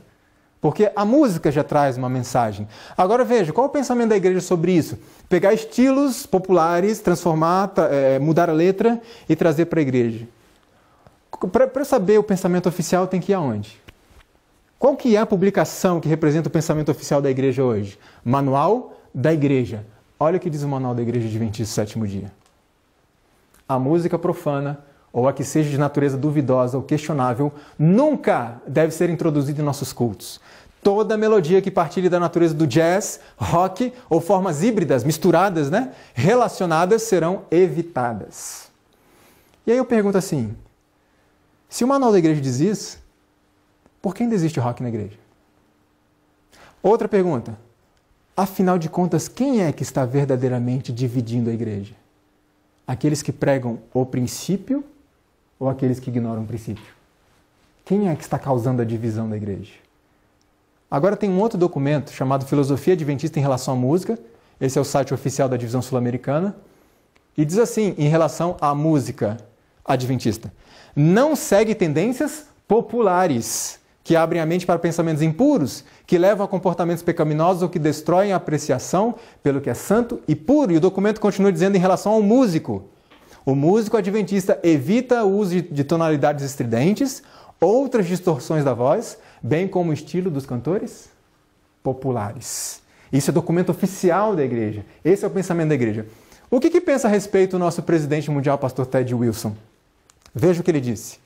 Porque a música já traz uma mensagem. Agora veja, qual é o pensamento da igreja sobre isso? Pegar estilos populares, transformar, eh, mudar a letra e trazer para a igreja. Para saber o pensamento oficial, tem que ir aonde? Qual que é a publicação que representa o pensamento oficial da igreja hoje? Manual da igreja. Olha o que diz o manual da igreja de 27 Sétimo Dia. A música profana ou a que seja de natureza duvidosa ou questionável, nunca deve ser introduzida em nossos cultos. Toda melodia que partilhe da natureza do jazz, rock ou formas híbridas, misturadas, né, relacionadas, serão evitadas. E aí eu pergunto assim: se o manual da igreja diz isso, por que ainda existe rock na igreja? Outra pergunta: afinal de contas, quem é que está verdadeiramente dividindo a igreja? Aqueles que pregam o princípio ou aqueles que ignoram o princípio? Quem é que está causando a divisão da igreja? Agora tem um outro documento chamado Filosofia Adventista em relação à música. Esse é o site oficial da divisão sul-americana. E diz assim, em relação à música adventista: não segue tendências populares que abrem a mente para pensamentos impuros, que levam a comportamentos pecaminosos ou que destroem a apreciação pelo que é santo e puro. E o documento continua dizendo em relação ao músico: o músico adventista evita o uso de tonalidades estridentes, outras distorções da voz, bem como o estilo dos cantores populares. Isso é documento oficial da igreja. Esse é o pensamento da igreja. O que, que pensa a respeito o nosso presidente mundial, pastor Ted Wilson? Veja o que ele disse.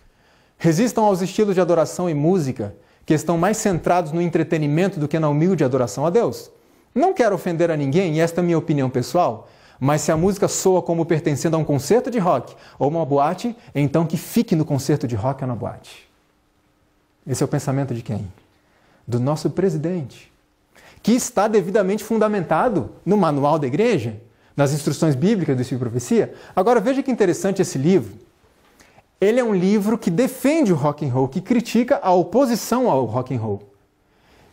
Resistam aos estilos de adoração e música que estão mais centrados no entretenimento do que na humilde adoração a Deus. Não quero ofender a ninguém, e esta é a minha opinião pessoal, mas se a música soa como pertencendo a um concerto de rock ou uma boate, então que fique no concerto de rock ou na boate. Esse é o pensamento de quem? Do nosso presidente, que está devidamente fundamentado no manual da igreja, nas instruções bíblicas do Espírito Profecia. Agora veja que interessante esse livro. Ele é um livro que defende o rock and roll, que critica a oposição ao rock and roll.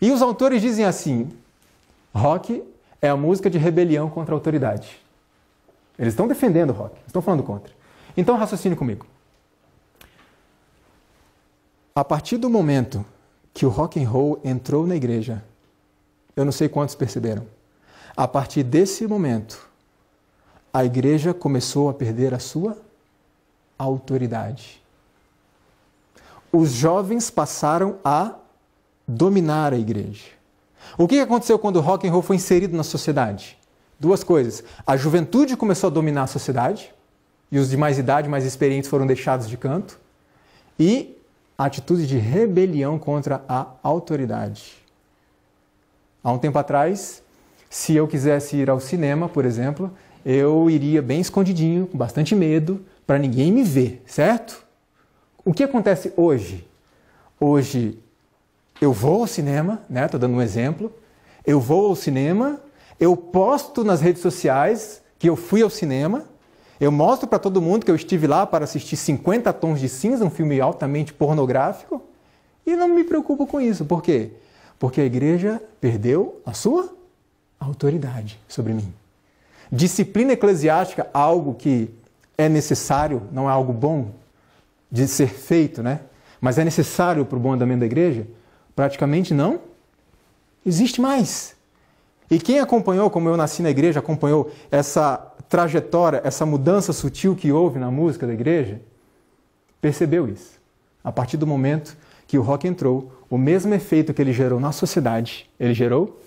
E os autores dizem assim: rock é a música de rebelião contra a autoridade. Eles estão defendendo o rock, estão falando contra. Então raciocine comigo. A partir do momento que o rock and roll entrou na igreja, eu não sei quantos perceberam. A partir desse momento, a igreja começou a perder a sua autoridade. Os jovens passaram a dominar a igreja. O que aconteceu quando o rock and roll foi inserido na sociedade? duas coisas. A juventude começou a dominar a sociedade, e os de mais idade, mais experientes foram deixados de canto, e a atitude de rebelião contra a autoridade. Há um tempo atrás, se eu quisesse ir ao cinema, por exemplo, eu iria bem escondidinho, com bastante medo, para ninguém me ver, certo? O que acontece hoje? Hoje eu vou ao cinema, né? Tô dando um exemplo. Eu vou ao cinema eu posto nas redes sociais que eu fui ao cinema, eu mostro para todo mundo que eu estive lá para assistir 50 Tons de Cinza, um filme altamente pornográfico, e não me preocupo com isso. Por quê? Porque a igreja perdeu a sua autoridade sobre mim. Disciplina eclesiástica, algo que é necessário, não é algo bom de ser feito, né? Mas é necessário para o bom andamento da igreja, praticamente não existe mais. E quem acompanhou, como eu nasci na igreja, acompanhou essa trajetória, essa mudança sutil que houve na música da igreja, percebeu isso. A partir do momento que o rock entrou, o mesmo efeito que ele gerou na sociedade, ele gerou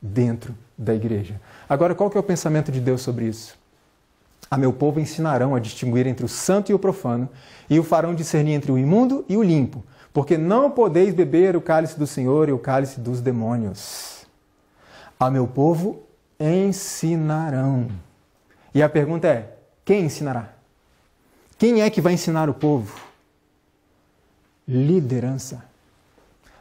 dentro da igreja. Agora, qual que é o pensamento de Deus sobre isso? A meu povo ensinarão a distinguir entre o santo e o profano, e o farão discernir entre o imundo e o limpo, porque não podeis beber o cálice do Senhor e o cálice dos demônios. A meu povo ensinarão. E a pergunta é: quem ensinará? Quem é que vai ensinar o povo? Liderança.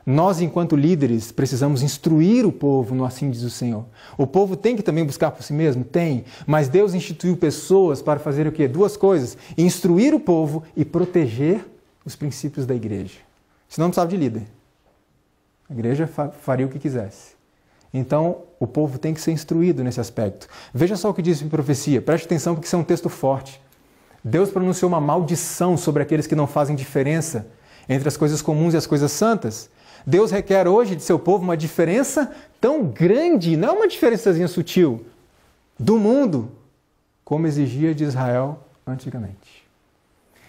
Nós, enquanto líderes, precisamos instruir o povo no assim diz o Senhor. O povo tem que também buscar por si mesmo? Tem. Mas Deus instituiu pessoas para fazer o quê? Duas coisas: instruir o povo e proteger os princípios da igreja. Senão não precisava de líder. A igreja faria o que quisesse. Então, o povo tem que ser instruído nesse aspecto. Veja só o que diz em profecia, preste atenção porque isso é um texto forte. Deus pronunciou uma maldição sobre aqueles que não fazem diferença entre as coisas comuns e as coisas santas. Deus requer hoje de seu povo uma diferença tão grande, não é uma diferençazinha sutil, do mundo, como exigia de Israel antigamente.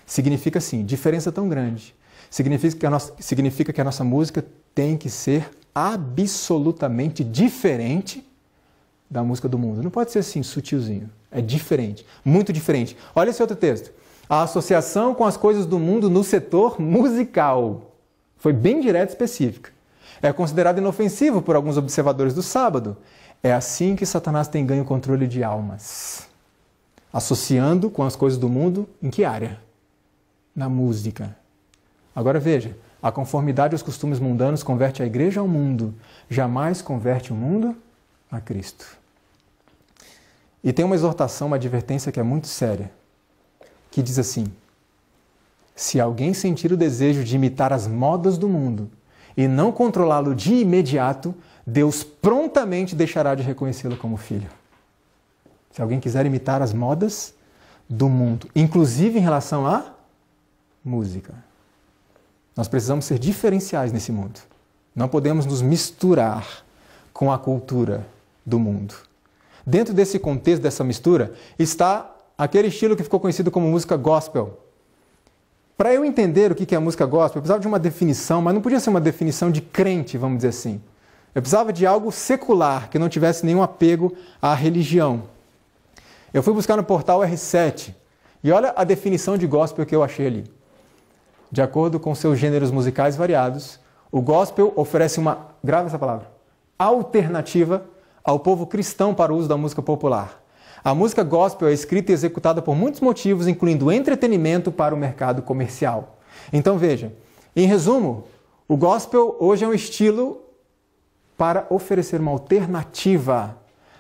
Significa assim, diferença tão grande. Significa que a nossa, significa que a nossa música tem que ser absolutamente diferente da música do mundo. Não pode ser assim, sutilzinho. É diferente, muito diferente. Olha esse outro texto. A associação com as coisas do mundo no setor musical. Foi bem direta e específica. É considerado inofensivo por alguns observadores do sábado. É assim que Satanás tem ganho controle de almas. Associando com as coisas do mundo em que área? Na música. Agora veja, a conformidade aos costumes mundanos converte a igreja ao mundo, jamais converte o mundo a Cristo. E tem uma exortação, uma advertência que é muito séria, que diz assim: Se alguém sentir o desejo de imitar as modas do mundo e não controlá-lo de imediato, Deus prontamente deixará de reconhecê-lo como filho. Se alguém quiser imitar as modas do mundo, inclusive em relação à música. Nós precisamos ser diferenciais nesse mundo. Não podemos nos misturar com a cultura do mundo. Dentro desse contexto, dessa mistura, está aquele estilo que ficou conhecido como música gospel. Para eu entender o que é música gospel, eu precisava de uma definição, mas não podia ser uma definição de crente, vamos dizer assim. Eu precisava de algo secular, que não tivesse nenhum apego à religião. Eu fui buscar no portal R7 e olha a definição de gospel que eu achei ali. De acordo com seus gêneros musicais variados, o gospel oferece uma, grave essa palavra, alternativa ao povo cristão para o uso da música popular. A música gospel é escrita e executada por muitos motivos, incluindo entretenimento para o mercado comercial. Então veja, em resumo, o gospel hoje é um estilo para oferecer uma alternativa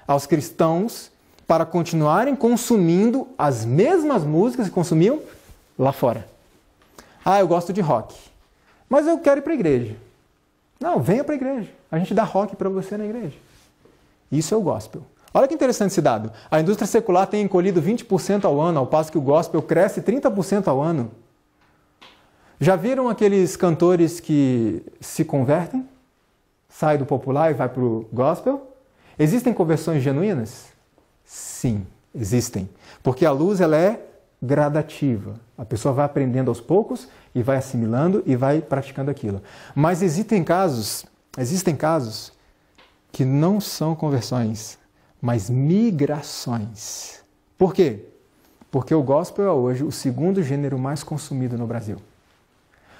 aos cristãos para continuarem consumindo as mesmas músicas que consumiam lá fora. Ah, eu gosto de rock, mas eu quero ir para a igreja. Não, venha para a igreja. A gente dá rock para você na igreja. Isso é o gospel. Olha que interessante esse dado. A indústria secular tem encolhido 20% ao ano, ao passo que o gospel cresce 30% ao ano. Já viram aqueles cantores que se convertem? Sai do popular e vai para o gospel? Existem conversões genuínas? Sim, existem. Porque a luz ela é gradativa. A pessoa vai aprendendo aos poucos e vai assimilando e vai praticando aquilo. Mas existem casos, existem casos que não são conversões, mas migrações. Por quê? Porque o gospel é hoje o segundo gênero mais consumido no Brasil.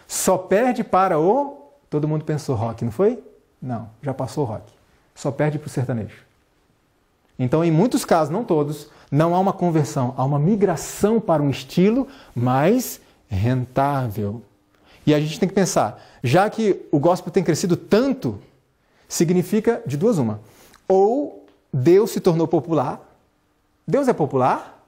Só perde para o. Todo mundo pensou rock, não foi? Não, já passou o rock. Só perde para o sertanejo. Então, em muitos casos, não todos, não há uma conversão, há uma migração para um estilo mais rentável. E a gente tem que pensar, já que o gospel tem crescido tanto, significa de duas uma. Ou Deus se tornou popular. Deus é popular?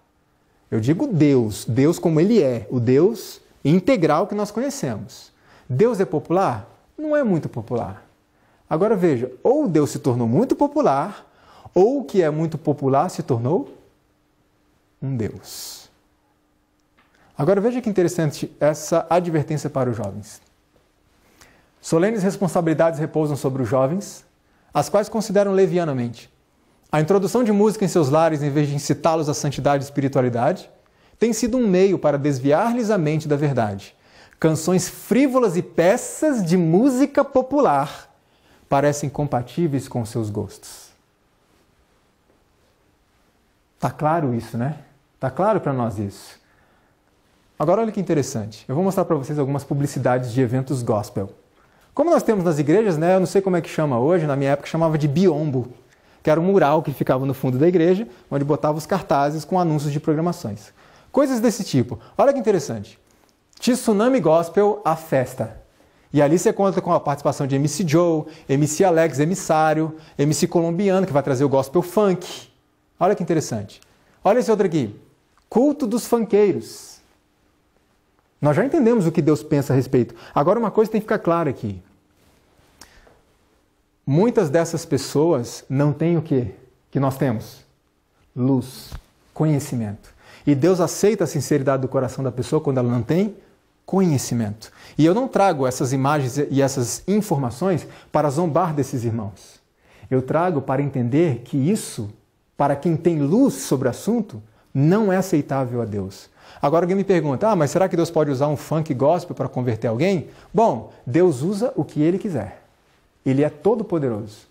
Eu digo Deus, Deus como ele é, o Deus integral que nós conhecemos. Deus é popular? Não é muito popular. Agora veja, ou Deus se tornou muito popular, ou o que é muito popular se tornou um Deus. Agora veja que interessante essa advertência para os jovens. Solenes responsabilidades repousam sobre os jovens, as quais consideram levianamente. A introdução de música em seus lares, em vez de incitá-los à santidade e espiritualidade, tem sido um meio para desviar-lhes a mente da verdade. Canções frívolas e peças de música popular parecem compatíveis com seus gostos. Tá claro isso, né? Tá claro para nós isso? Agora olha que interessante. Eu vou mostrar para vocês algumas publicidades de eventos gospel. Como nós temos nas igrejas, né, eu não sei como é que chama hoje, na minha época chamava de biombo, que era um mural que ficava no fundo da igreja, onde botava os cartazes com anúncios de programações. Coisas desse tipo. Olha que interessante. Tsunami Gospel, a festa. E ali você conta com a participação de MC Joe, MC Alex Emissário, MC Colombiano, que vai trazer o gospel funk. Olha que interessante. Olha esse outro aqui culto dos fanqueiros. Nós já entendemos o que Deus pensa a respeito. Agora, uma coisa tem que ficar clara aqui. Muitas dessas pessoas não têm o que que nós temos? Luz, conhecimento. E Deus aceita a sinceridade do coração da pessoa quando ela não tem conhecimento. E eu não trago essas imagens e essas informações para zombar desses irmãos. Eu trago para entender que isso, para quem tem luz sobre o assunto, não é aceitável a Deus. Agora alguém me pergunta: ah, mas será que Deus pode usar um funk gospel para converter alguém? Bom, Deus usa o que ele quiser. Ele é todo poderoso.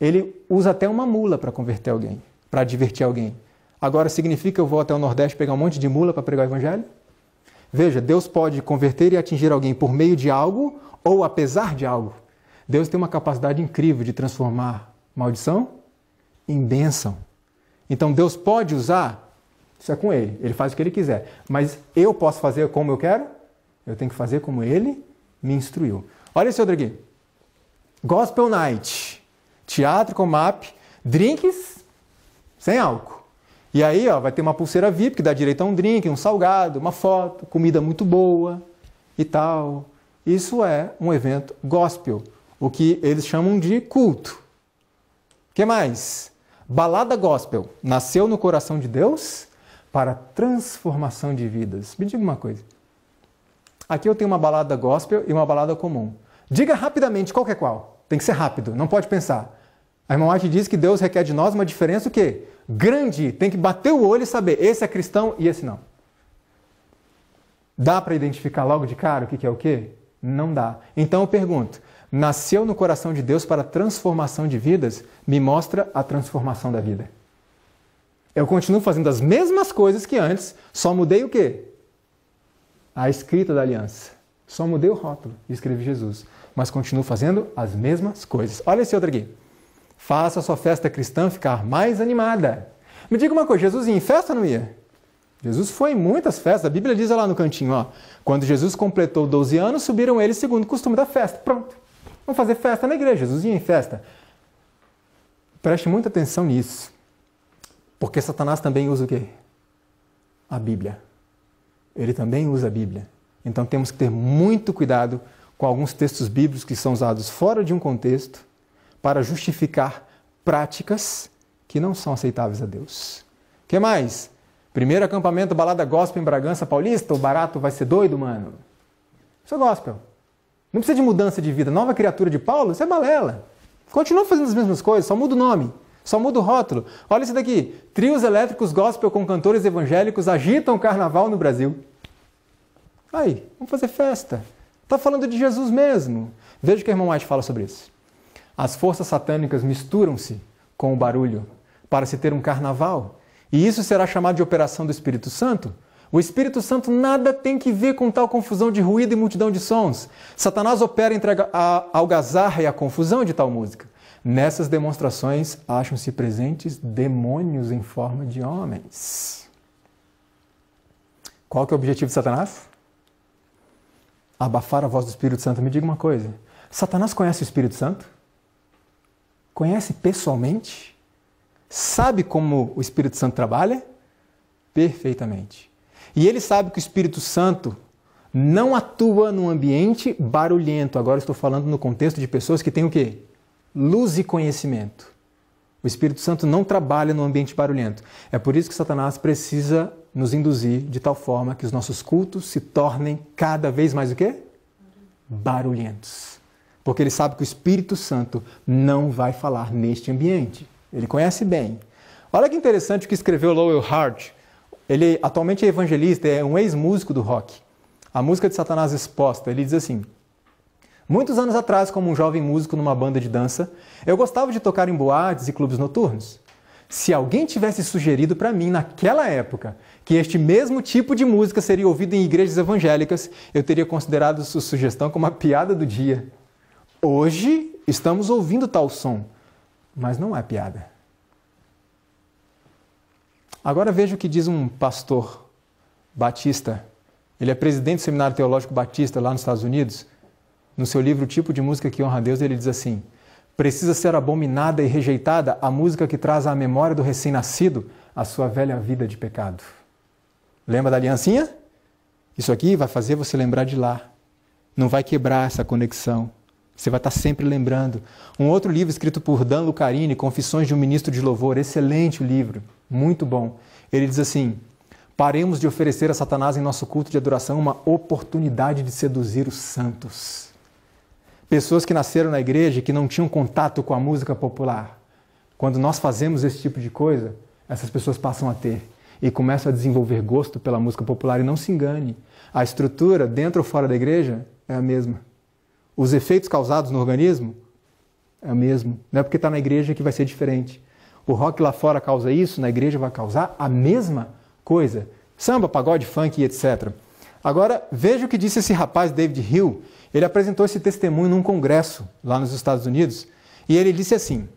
Ele usa até uma mula para converter alguém, para divertir alguém. Agora significa que eu vou até o Nordeste pegar um monte de mula para pregar o evangelho? Veja, Deus pode converter e atingir alguém por meio de algo ou apesar de algo. Deus tem uma capacidade incrível de transformar maldição em bênção. Então Deus pode usar isso é com ele. Ele faz o que ele quiser. Mas eu posso fazer como eu quero? Eu tenho que fazer como ele me instruiu. Olha esse outro aqui. Gospel Night. Teatro com MAP. Drinks sem álcool. E aí, ó, vai ter uma pulseira VIP que dá direito a um drink, um salgado, uma foto, comida muito boa e tal. Isso é um evento gospel, o que eles chamam de culto. O Que mais? Balada gospel nasceu no coração de Deus para transformação de vidas. Me diga uma coisa. Aqui eu tenho uma balada gospel e uma balada comum. Diga rapidamente qual é qual. Tem que ser rápido, não pode pensar. A irmã White diz que Deus requer de nós uma diferença o quê? Grande. Tem que bater o olho e saber, esse é cristão e esse não. Dá para identificar logo de cara o que é o quê? Não dá. Então eu pergunto: nasceu no coração de Deus para transformação de vidas? Me mostra a transformação da vida. Eu continuo fazendo as mesmas coisas que antes, só mudei o quê? A escrita da aliança. Só mudei o rótulo e escrevi Jesus. Mas continuo fazendo as mesmas coisas. Olha esse outro aqui. Faça a sua festa cristã ficar mais animada. Me diga uma coisa, Jesus ia em festa ou não ia? Jesus foi em muitas festas. A Bíblia diz lá no cantinho, ó. Quando Jesus completou 12 anos, subiram eles segundo o costume da festa. Pronto. Vamos fazer festa na igreja. Jesus ia em festa. Preste muita atenção nisso. Porque Satanás também usa o quê? A Bíblia. Ele também usa a Bíblia. Então temos que ter muito cuidado com alguns textos bíblicos que são usados fora de um contexto para justificar práticas que não são aceitáveis a Deus. Que mais? Primeiro acampamento balada gospel em Bragança Paulista, o barato vai ser doido, mano. Isso é gospel. Não precisa de mudança de vida. Nova criatura de Paulo, isso é balela. Continua fazendo as mesmas coisas, só muda o nome. Só muda o rótulo. Olha isso daqui. Trios elétricos gospel com cantores evangélicos agitam o carnaval no Brasil. Aí, vamos fazer festa. Está falando de Jesus mesmo. Veja o que o irmão White fala sobre isso. As forças satânicas misturam-se com o barulho para se ter um carnaval. E isso será chamado de operação do Espírito Santo? O Espírito Santo nada tem que ver com tal confusão de ruído e multidão de sons. Satanás opera entre a algazarra e a confusão de tal música. Nessas demonstrações acham-se presentes demônios em forma de homens. Qual que é o objetivo de Satanás? Abafar a voz do Espírito Santo. Me diga uma coisa: Satanás conhece o Espírito Santo? Conhece pessoalmente? Sabe como o Espírito Santo trabalha? Perfeitamente. E ele sabe que o Espírito Santo não atua num ambiente barulhento. Agora estou falando no contexto de pessoas que têm o quê? luz e conhecimento. O Espírito Santo não trabalha no ambiente barulhento. É por isso que Satanás precisa nos induzir de tal forma que os nossos cultos se tornem cada vez mais o quê? Barulhentos. Porque ele sabe que o Espírito Santo não vai falar neste ambiente. Ele conhece bem. Olha que interessante o que escreveu Lowell Hart. Ele atualmente é evangelista, é um ex-músico do rock. A música de Satanás Exposta, ele diz assim: Muitos anos atrás, como um jovem músico numa banda de dança, eu gostava de tocar em boates e clubes noturnos. Se alguém tivesse sugerido para mim naquela época que este mesmo tipo de música seria ouvido em igrejas evangélicas, eu teria considerado sua sugestão como a piada do dia. Hoje estamos ouvindo tal som, mas não é piada. Agora veja o que diz um pastor batista. Ele é presidente do Seminário Teológico Batista lá nos Estados Unidos. No seu livro Tipo de Música que Honra a Deus, ele diz assim: Precisa ser abominada e rejeitada a música que traz à memória do recém-nascido a sua velha vida de pecado. Lembra da aliancinha? Isso aqui vai fazer você lembrar de lá. Não vai quebrar essa conexão. Você vai estar sempre lembrando. Um outro livro escrito por Dan Lucarini, Confissões de um Ministro de Louvor, excelente o livro, muito bom. Ele diz assim: Paremos de oferecer a Satanás em nosso culto de adoração uma oportunidade de seduzir os santos. Pessoas que nasceram na igreja e que não tinham contato com a música popular. Quando nós fazemos esse tipo de coisa, essas pessoas passam a ter e começam a desenvolver gosto pela música popular. E não se engane, a estrutura, dentro ou fora da igreja, é a mesma. Os efeitos causados no organismo é o mesmo. Não é porque está na igreja que vai ser diferente. O rock lá fora causa isso, na igreja vai causar a mesma coisa. Samba, pagode, funk, etc. Agora, veja o que disse esse rapaz, David Hill, ele apresentou esse testemunho num congresso lá nos Estados Unidos e ele disse assim: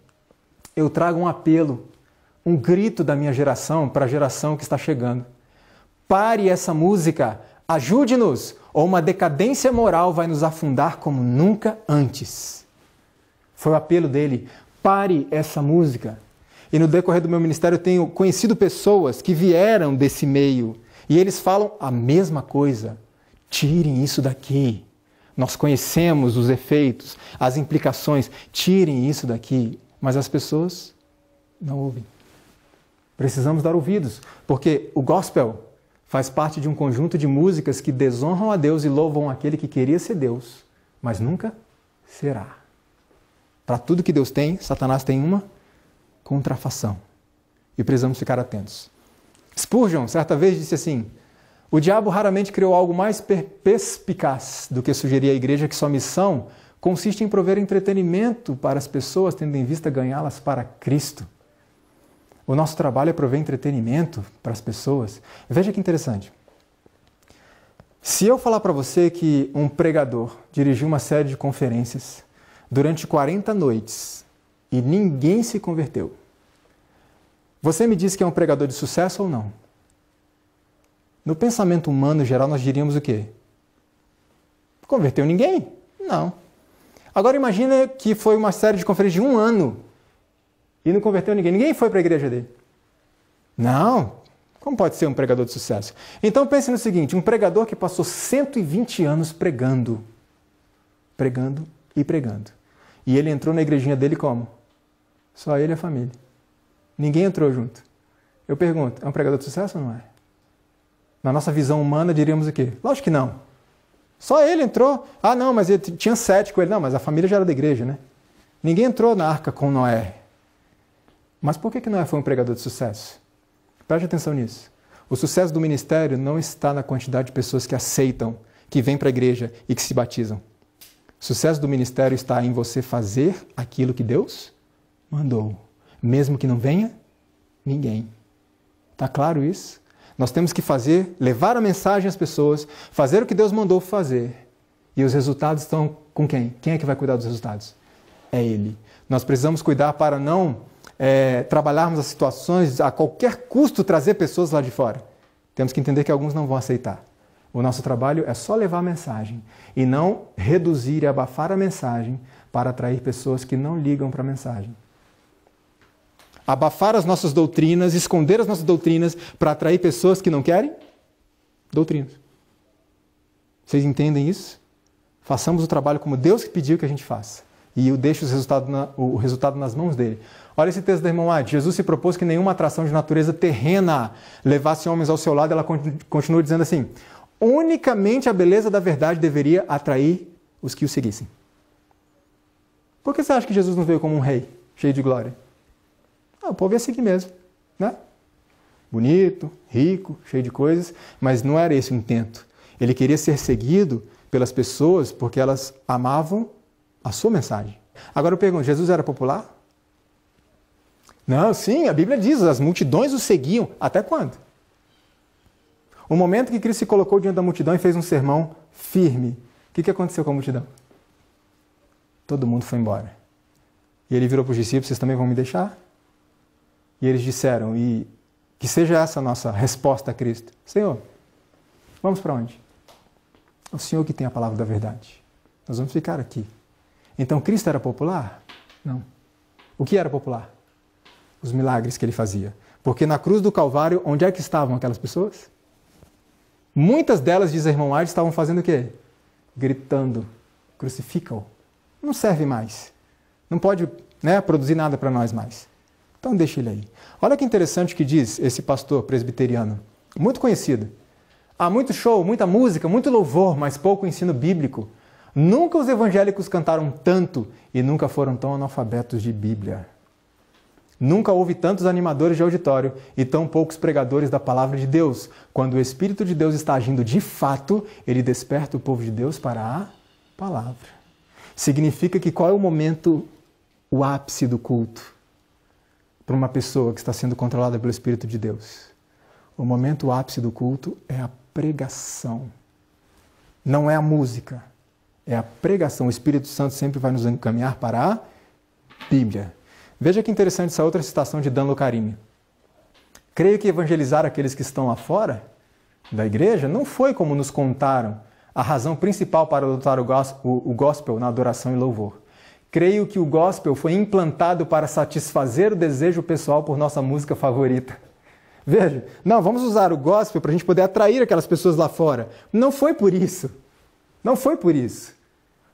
Eu trago um apelo, um grito da minha geração para a geração que está chegando. Pare essa música, ajude-nos, ou uma decadência moral vai nos afundar como nunca antes. Foi o apelo dele: pare essa música. E no decorrer do meu ministério eu tenho conhecido pessoas que vieram desse meio e eles falam a mesma coisa. Tirem isso daqui. Nós conhecemos os efeitos, as implicações. Tirem isso daqui. Mas as pessoas não ouvem. Precisamos dar ouvidos, porque o gospel faz parte de um conjunto de músicas que desonram a Deus e louvam aquele que queria ser Deus, mas nunca será. Para tudo que Deus tem, Satanás tem uma contrafação. E precisamos ficar atentos. Spurgeon certa vez disse assim: o diabo raramente criou algo mais perspicaz do que sugerir à igreja que sua missão consiste em prover entretenimento para as pessoas, tendo em vista ganhá-las para Cristo. O nosso trabalho é prover entretenimento para as pessoas. Veja que interessante. Se eu falar para você que um pregador dirigiu uma série de conferências durante 40 noites e ninguém se converteu, você me diz que é um pregador de sucesso ou não? No pensamento humano geral, nós diríamos o quê? Converteu ninguém? Não. Agora imagina que foi uma série de conferências de um ano e não converteu ninguém. Ninguém foi para a igreja dele. Não. Como pode ser um pregador de sucesso? Então pense no seguinte: um pregador que passou 120 anos pregando, pregando e pregando. E ele entrou na igrejinha dele como? Só ele e a família. Ninguém entrou junto. Eu pergunto: é um pregador de sucesso ou não é? Na nossa visão humana, diríamos o quê? Lógico que não. Só ele entrou. Ah, não, mas ele tinha sete com ele. Não, mas a família já era da igreja, né? Ninguém entrou na arca com Noé. Mas por que, que Noé foi um pregador de sucesso? Preste atenção nisso. O sucesso do ministério não está na quantidade de pessoas que aceitam, que vêm para a igreja e que se batizam. O sucesso do ministério está em você fazer aquilo que Deus mandou, mesmo que não venha ninguém. Tá claro isso? Nós temos que fazer, levar a mensagem às pessoas, fazer o que Deus mandou fazer. E os resultados estão com quem? Quem é que vai cuidar dos resultados? É Ele. Nós precisamos cuidar para não é, trabalharmos as situações a qualquer custo trazer pessoas lá de fora. Temos que entender que alguns não vão aceitar. O nosso trabalho é só levar a mensagem e não reduzir e abafar a mensagem para atrair pessoas que não ligam para a mensagem abafar as nossas doutrinas, esconder as nossas doutrinas para atrair pessoas que não querem doutrinas. Vocês entendem isso? Façamos o trabalho como Deus pediu que a gente faça. E eu deixo resultado na, o resultado nas mãos dele. Olha esse texto da irmã White. Jesus se propôs que nenhuma atração de natureza terrena levasse homens ao seu lado. Ela continua dizendo assim: unicamente a beleza da verdade deveria atrair os que o seguissem. Por que você acha que Jesus não veio como um rei, cheio de glória? Ah, o povo ia seguir mesmo, né? Bonito, rico, cheio de coisas, mas não era esse o intento. Ele queria ser seguido pelas pessoas porque elas amavam a sua mensagem. Agora eu pergunto: Jesus era popular? Não, sim, a Bíblia diz: as multidões o seguiam. Até quando? O momento que Cristo se colocou diante da multidão e fez um sermão firme, o que, que aconteceu com a multidão? Todo mundo foi embora. E ele virou para os discípulos: Vocês também vão me deixar? E eles disseram, e que seja essa a nossa resposta a Cristo: Senhor, vamos para onde? O Senhor que tem a palavra da verdade. Nós vamos ficar aqui. Então Cristo era popular? Não. O que era popular? Os milagres que ele fazia. Porque na cruz do Calvário, onde é que estavam aquelas pessoas? Muitas delas, diz a irmão Aires, estavam fazendo o quê? Gritando: crucificam. Não serve mais. Não pode né, produzir nada para nós mais. Então deixa ele aí. Olha que interessante que diz esse pastor presbiteriano, muito conhecido. Há muito show, muita música, muito louvor, mas pouco ensino bíblico. Nunca os evangélicos cantaram tanto e nunca foram tão analfabetos de Bíblia. Nunca houve tantos animadores de auditório e tão poucos pregadores da palavra de Deus. Quando o Espírito de Deus está agindo de fato, ele desperta o povo de Deus para a palavra. Significa que qual é o momento, o ápice do culto? para uma pessoa que está sendo controlada pelo Espírito de Deus. O momento ápice do culto é a pregação. Não é a música, é a pregação. O Espírito Santo sempre vai nos encaminhar para a Bíblia. Veja que interessante essa outra citação de Dan Locarine. Creio que evangelizar aqueles que estão lá fora da igreja não foi como nos contaram a razão principal para adotar o gospel na adoração e louvor. Creio que o gospel foi implantado para satisfazer o desejo pessoal por nossa música favorita. Veja, não, vamos usar o gospel para a gente poder atrair aquelas pessoas lá fora. Não foi por isso. Não foi por isso.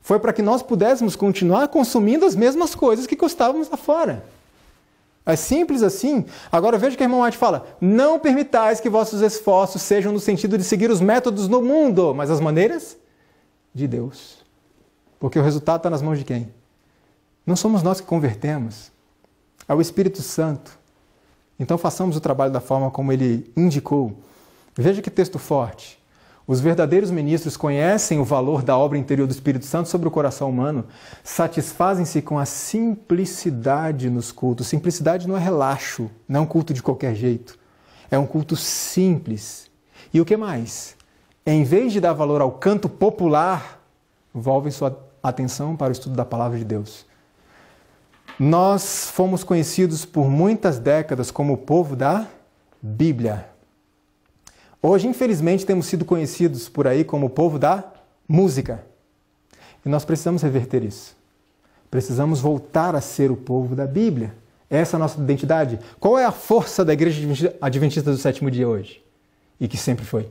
Foi para que nós pudéssemos continuar consumindo as mesmas coisas que gostávamos lá fora. É simples assim. Agora veja que a irmã White fala: Não permitais que vossos esforços sejam no sentido de seguir os métodos do mundo, mas as maneiras de Deus. Porque o resultado está nas mãos de quem? Não somos nós que convertemos, é o Espírito Santo. Então façamos o trabalho da forma como ele indicou. Veja que texto forte. Os verdadeiros ministros conhecem o valor da obra interior do Espírito Santo sobre o coração humano, satisfazem-se com a simplicidade nos cultos. Simplicidade não é relaxo, não é um culto de qualquer jeito. É um culto simples. E o que mais? Em vez de dar valor ao canto popular, volvem sua atenção para o estudo da palavra de Deus. Nós fomos conhecidos por muitas décadas como o povo da Bíblia. Hoje, infelizmente, temos sido conhecidos por aí como o povo da música. E nós precisamos reverter isso. Precisamos voltar a ser o povo da Bíblia. Essa é a nossa identidade. Qual é a força da Igreja Adventista do Sétimo Dia hoje? E que sempre foi?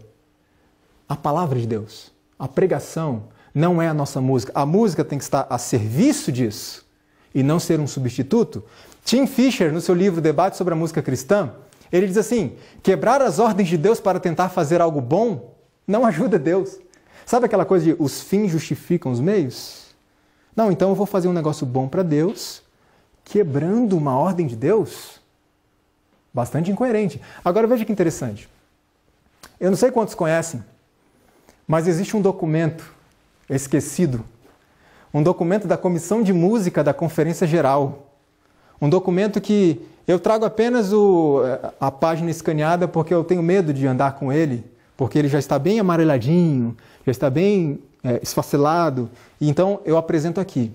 A palavra de Deus. A pregação não é a nossa música. A música tem que estar a serviço disso e não ser um substituto, Tim Fisher, no seu livro Debate sobre a Música Cristã, ele diz assim: quebrar as ordens de Deus para tentar fazer algo bom não ajuda Deus. Sabe aquela coisa de os fins justificam os meios? Não, então eu vou fazer um negócio bom para Deus, quebrando uma ordem de Deus? Bastante incoerente. Agora veja que interessante. Eu não sei quantos conhecem, mas existe um documento esquecido um documento da Comissão de Música da Conferência Geral. Um documento que eu trago apenas o, eh, a página escaneada porque eu tenho medo de andar com ele, porque ele já está bem amareladinho, já está bem é, esfacelado. Então eu apresento aqui.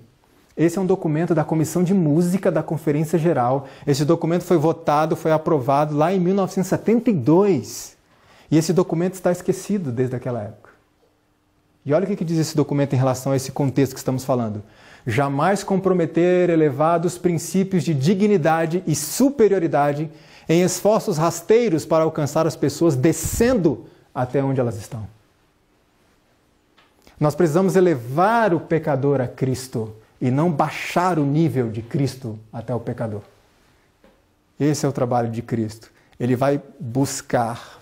Esse é um documento da Comissão de Música da Conferência Geral. Esse documento foi votado, foi aprovado lá em 1972. E esse documento está esquecido desde aquela época. E olha o que diz esse documento em relação a esse contexto que estamos falando. Jamais comprometer elevados princípios de dignidade e superioridade em esforços rasteiros para alcançar as pessoas descendo até onde elas estão. Nós precisamos elevar o pecador a Cristo e não baixar o nível de Cristo até o pecador. Esse é o trabalho de Cristo. Ele vai buscar,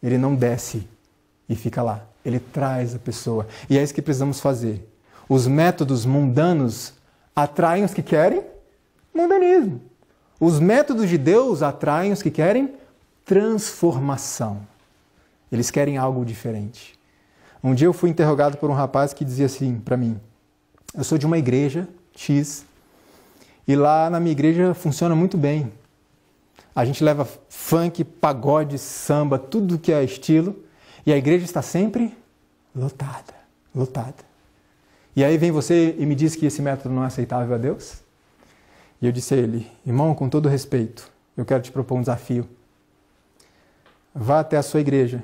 ele não desce e fica lá ele traz a pessoa. E é isso que precisamos fazer. Os métodos mundanos atraem os que querem mundanismo. Os métodos de Deus atraem os que querem transformação. Eles querem algo diferente. Um dia eu fui interrogado por um rapaz que dizia assim para mim: Eu sou de uma igreja X e lá na minha igreja funciona muito bem. A gente leva funk, pagode, samba, tudo que é estilo e a igreja está sempre lotada, lotada. E aí vem você e me diz que esse método não é aceitável a Deus? E eu disse a ele: Irmão, com todo respeito, eu quero te propor um desafio. Vá até a sua igreja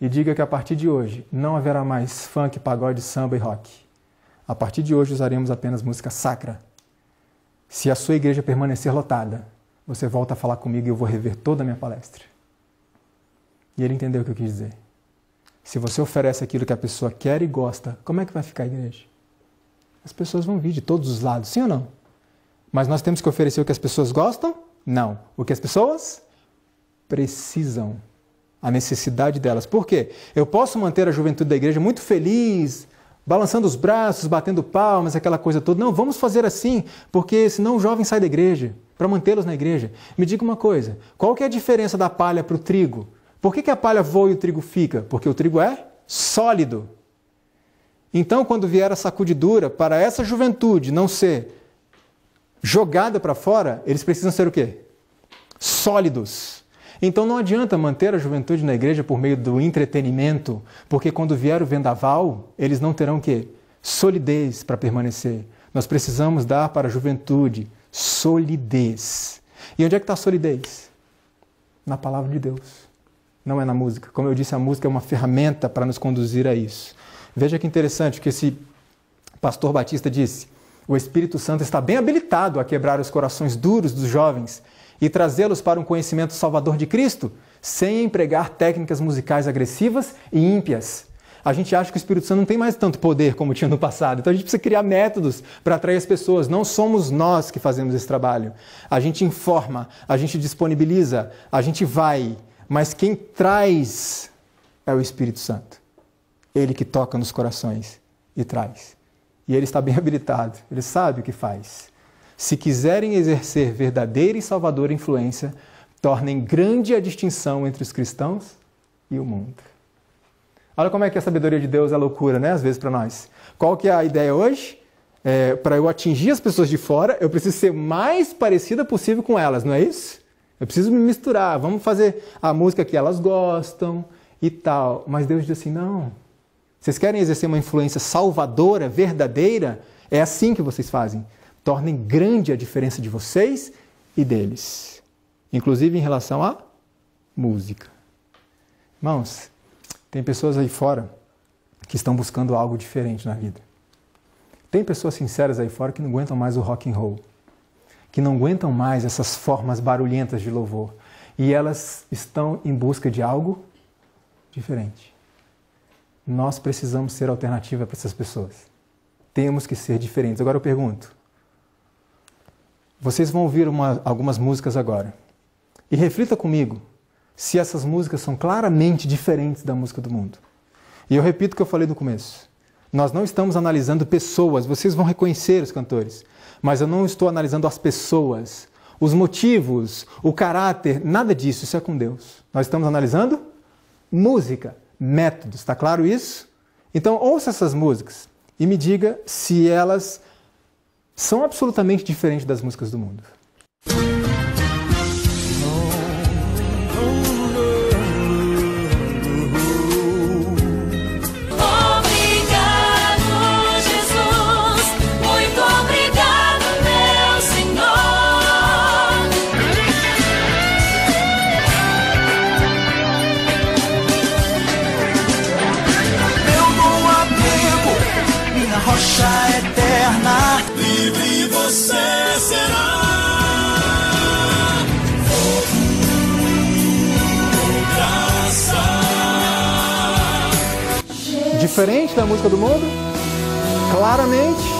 e diga que a partir de hoje não haverá mais funk, pagode, samba e rock. A partir de hoje usaremos apenas música sacra. Se a sua igreja permanecer lotada, você volta a falar comigo e eu vou rever toda a minha palestra. E ele entendeu o que eu quis dizer. Se você oferece aquilo que a pessoa quer e gosta, como é que vai ficar a igreja? As pessoas vão vir de todos os lados, sim ou não? Mas nós temos que oferecer o que as pessoas gostam? Não. O que as pessoas precisam. A necessidade delas. Por quê? Eu posso manter a juventude da igreja muito feliz, balançando os braços, batendo palmas, aquela coisa toda. Não, vamos fazer assim, porque senão o jovem sai da igreja, para mantê-los na igreja. Me diga uma coisa, qual que é a diferença da palha para o trigo? Por que, que a palha voa e o trigo fica? Porque o trigo é sólido. Então, quando vier a sacudidura, para essa juventude não ser jogada para fora, eles precisam ser o quê? Sólidos. Então não adianta manter a juventude na igreja por meio do entretenimento, porque quando vier o vendaval, eles não terão o quê? Solidez para permanecer. Nós precisamos dar para a juventude solidez. E onde é que está a solidez? Na palavra de Deus não é na música. Como eu disse, a música é uma ferramenta para nos conduzir a isso. Veja que interessante que esse pastor Batista disse: o Espírito Santo está bem habilitado a quebrar os corações duros dos jovens e trazê-los para um conhecimento salvador de Cristo, sem empregar técnicas musicais agressivas e ímpias. A gente acha que o Espírito Santo não tem mais tanto poder como tinha no passado, então a gente precisa criar métodos para atrair as pessoas. Não somos nós que fazemos esse trabalho. A gente informa, a gente disponibiliza, a gente vai mas quem traz é o Espírito Santo. Ele que toca nos corações e traz. E ele está bem habilitado, ele sabe o que faz. Se quiserem exercer verdadeira e salvadora influência, tornem grande a distinção entre os cristãos e o mundo. Olha como é que a sabedoria de Deus é loucura, né? Às vezes para nós. Qual que é a ideia hoje? É, para eu atingir as pessoas de fora, eu preciso ser mais parecida possível com elas, não é isso? Eu preciso me misturar, vamos fazer a música que elas gostam e tal. Mas Deus diz assim: não. Vocês querem exercer uma influência salvadora, verdadeira? É assim que vocês fazem. Tornem grande a diferença de vocês e deles, inclusive em relação à música. Irmãos, tem pessoas aí fora que estão buscando algo diferente na vida. Tem pessoas sinceras aí fora que não aguentam mais o rock and roll que não aguentam mais essas formas barulhentas de louvor e elas estão em busca de algo diferente. Nós precisamos ser alternativa para essas pessoas. Temos que ser diferentes. Agora eu pergunto: vocês vão ouvir uma, algumas músicas agora e reflita comigo se essas músicas são claramente diferentes da música do mundo. E eu repito o que eu falei no começo. Nós não estamos analisando pessoas, vocês vão reconhecer os cantores mas eu não estou analisando as pessoas, os motivos, o caráter, nada disso, isso é com Deus. Nós estamos analisando música, métodos, está claro isso? Então ouça essas músicas e me diga se elas são absolutamente diferentes das músicas do mundo. diferente da música do mundo? Claramente.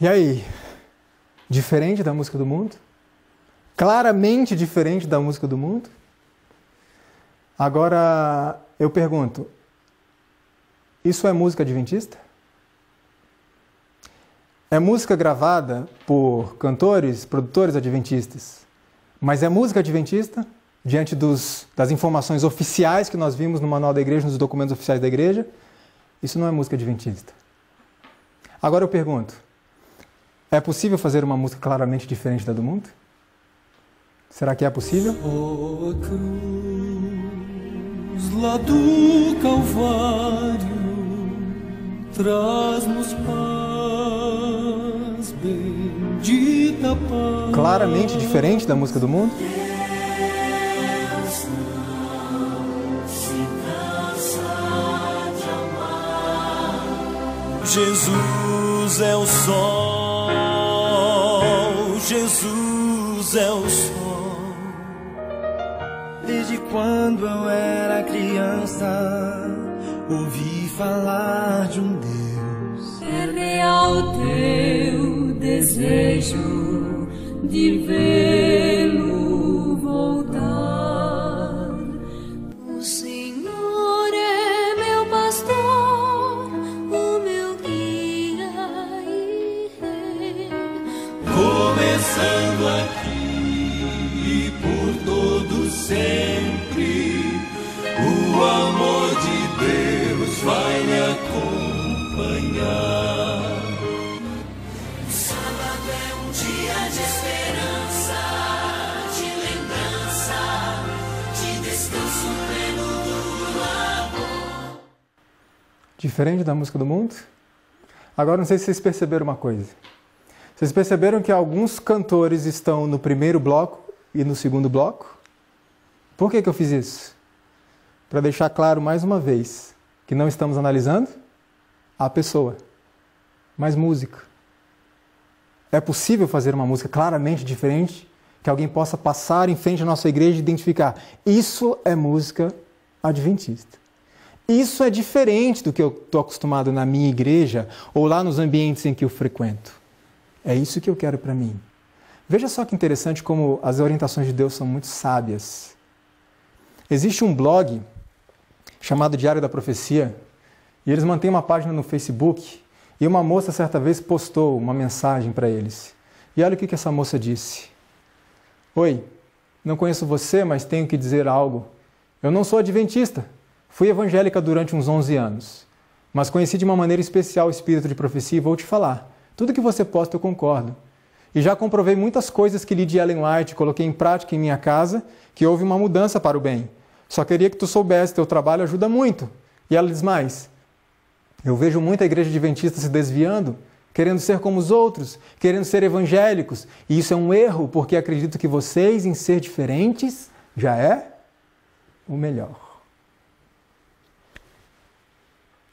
E aí? Diferente da música do mundo? Claramente diferente da música do mundo? Agora eu pergunto: isso é música adventista? É música gravada por cantores, produtores adventistas, mas é música adventista diante dos, das informações oficiais que nós vimos no Manual da Igreja, nos documentos oficiais da Igreja? Isso não é música adventista. Agora eu pergunto: é possível fazer uma música claramente diferente da do mundo? Será que é possível? Só cruz lá do Calvário traz-nos paz, bendita paz. Claramente diferente da música do mundo? Jesus é o sol. Jesus é o sol. Desde quando eu era criança, ouvi falar de um Deus. É real teu desejo de vê-lo voltar. diferente da música do mundo? Agora não sei se vocês perceberam uma coisa. Vocês perceberam que alguns cantores estão no primeiro bloco e no segundo bloco? Por que, que eu fiz isso? Para deixar claro mais uma vez que não estamos analisando a pessoa, mas música. É possível fazer uma música claramente diferente que alguém possa passar em frente à nossa igreja e identificar: isso é música adventista. Isso é diferente do que eu estou acostumado na minha igreja ou lá nos ambientes em que eu frequento. É isso que eu quero para mim. Veja só que interessante como as orientações de Deus são muito sábias. Existe um blog chamado Diário da Profecia e eles mantêm uma página no Facebook e uma moça certa vez postou uma mensagem para eles. E olha o que, que essa moça disse: Oi, não conheço você, mas tenho que dizer algo. Eu não sou adventista. Fui evangélica durante uns 11 anos, mas conheci de uma maneira especial o espírito de profecia e vou te falar. Tudo que você posta eu concordo. E já comprovei muitas coisas que li de Ellen White, coloquei em prática em minha casa, que houve uma mudança para o bem. Só queria que tu soubesse, teu trabalho ajuda muito. E ela diz mais: Eu vejo muita igreja adventista se desviando, querendo ser como os outros, querendo ser evangélicos. E isso é um erro, porque acredito que vocês, em ser diferentes, já é o melhor.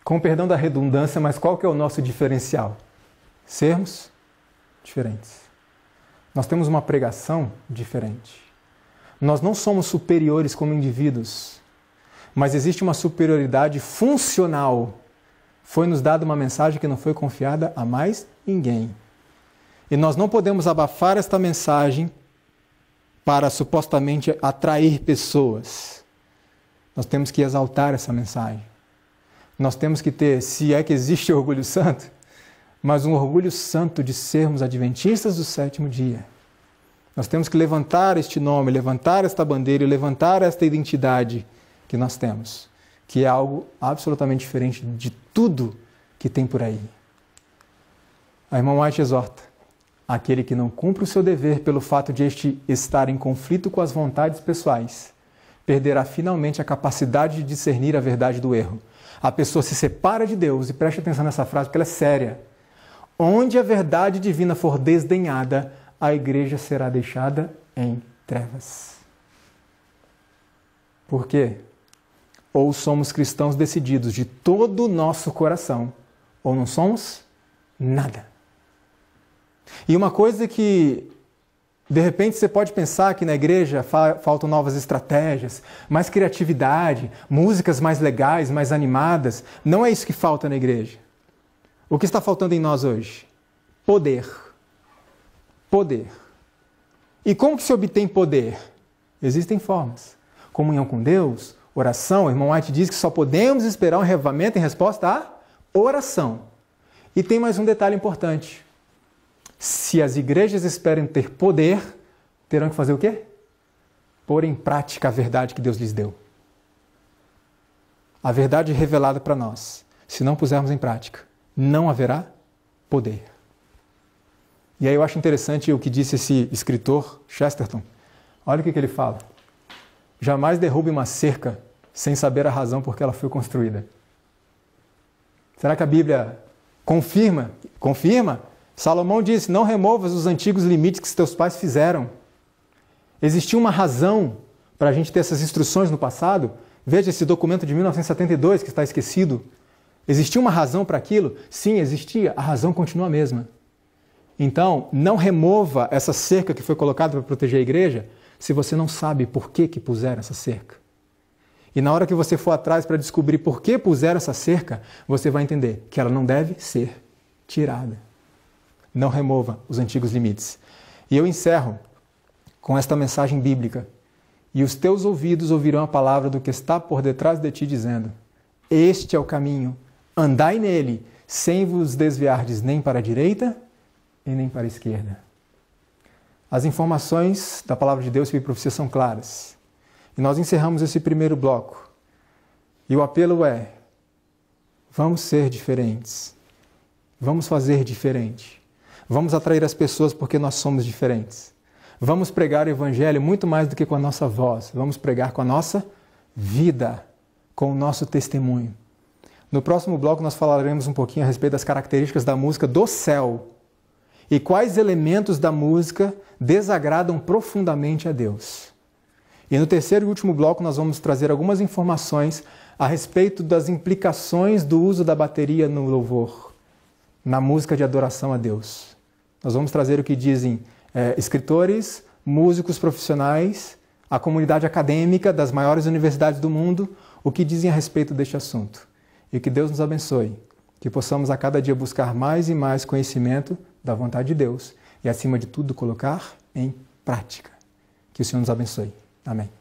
com perdão da redundância, mas qual que é o nosso diferencial? Sermos diferentes. Nós temos uma pregação diferente. Nós não somos superiores como indivíduos, mas existe uma superioridade funcional. Foi nos dada uma mensagem que não foi confiada a mais ninguém. E nós não podemos abafar esta mensagem para supostamente atrair pessoas. Nós temos que exaltar essa mensagem. Nós temos que ter, se é que existe orgulho santo, mas um orgulho santo de sermos adventistas do sétimo dia. Nós temos que levantar este nome, levantar esta bandeira e levantar esta identidade que nós temos, que é algo absolutamente diferente de tudo que tem por aí. A irmã White exorta: aquele que não cumpre o seu dever pelo fato de este estar em conflito com as vontades pessoais, perderá finalmente a capacidade de discernir a verdade do erro a pessoa se separa de Deus, e preste atenção nessa frase porque ela é séria. Onde a verdade divina for desdenhada, a igreja será deixada em trevas. Por quê? Ou somos cristãos decididos de todo o nosso coração, ou não somos nada. E uma coisa que de repente você pode pensar que na igreja fa faltam novas estratégias, mais criatividade, músicas mais legais, mais animadas. Não é isso que falta na igreja. O que está faltando em nós hoje? Poder. Poder. E como que se obtém poder? Existem formas. Comunhão com Deus, oração. O irmão White diz que só podemos esperar um revamento em resposta à oração. E tem mais um detalhe importante. Se as igrejas esperam ter poder, terão que fazer o quê? Pôr em prática a verdade que Deus lhes deu. A verdade revelada para nós. Se não pusermos em prática, não haverá poder. E aí eu acho interessante o que disse esse escritor Chesterton. Olha o que, que ele fala. Jamais derrube uma cerca sem saber a razão por que ela foi construída. Será que a Bíblia confirma, confirma Salomão disse: Não removas os antigos limites que teus pais fizeram. Existia uma razão para a gente ter essas instruções no passado? Veja esse documento de 1972 que está esquecido. Existia uma razão para aquilo? Sim, existia. A razão continua a mesma. Então, não remova essa cerca que foi colocada para proteger a igreja se você não sabe por que, que puseram essa cerca. E na hora que você for atrás para descobrir por que puseram essa cerca, você vai entender que ela não deve ser tirada não remova os antigos limites. E eu encerro com esta mensagem bíblica. E os teus ouvidos ouvirão a palavra do que está por detrás de ti, dizendo: Este é o caminho, andai nele, sem vos desviardes nem para a direita e nem para a esquerda. As informações da palavra de Deus e profecia são claras. E nós encerramos esse primeiro bloco. E o apelo é: vamos ser diferentes. Vamos fazer diferente. Vamos atrair as pessoas porque nós somos diferentes. Vamos pregar o Evangelho muito mais do que com a nossa voz. Vamos pregar com a nossa vida, com o nosso testemunho. No próximo bloco, nós falaremos um pouquinho a respeito das características da música do céu e quais elementos da música desagradam profundamente a Deus. E no terceiro e último bloco, nós vamos trazer algumas informações a respeito das implicações do uso da bateria no louvor, na música de adoração a Deus. Nós vamos trazer o que dizem é, escritores, músicos profissionais, a comunidade acadêmica das maiores universidades do mundo, o que dizem a respeito deste assunto. E que Deus nos abençoe, que possamos a cada dia buscar mais e mais conhecimento da vontade de Deus e, acima de tudo, colocar em prática. Que o Senhor nos abençoe. Amém.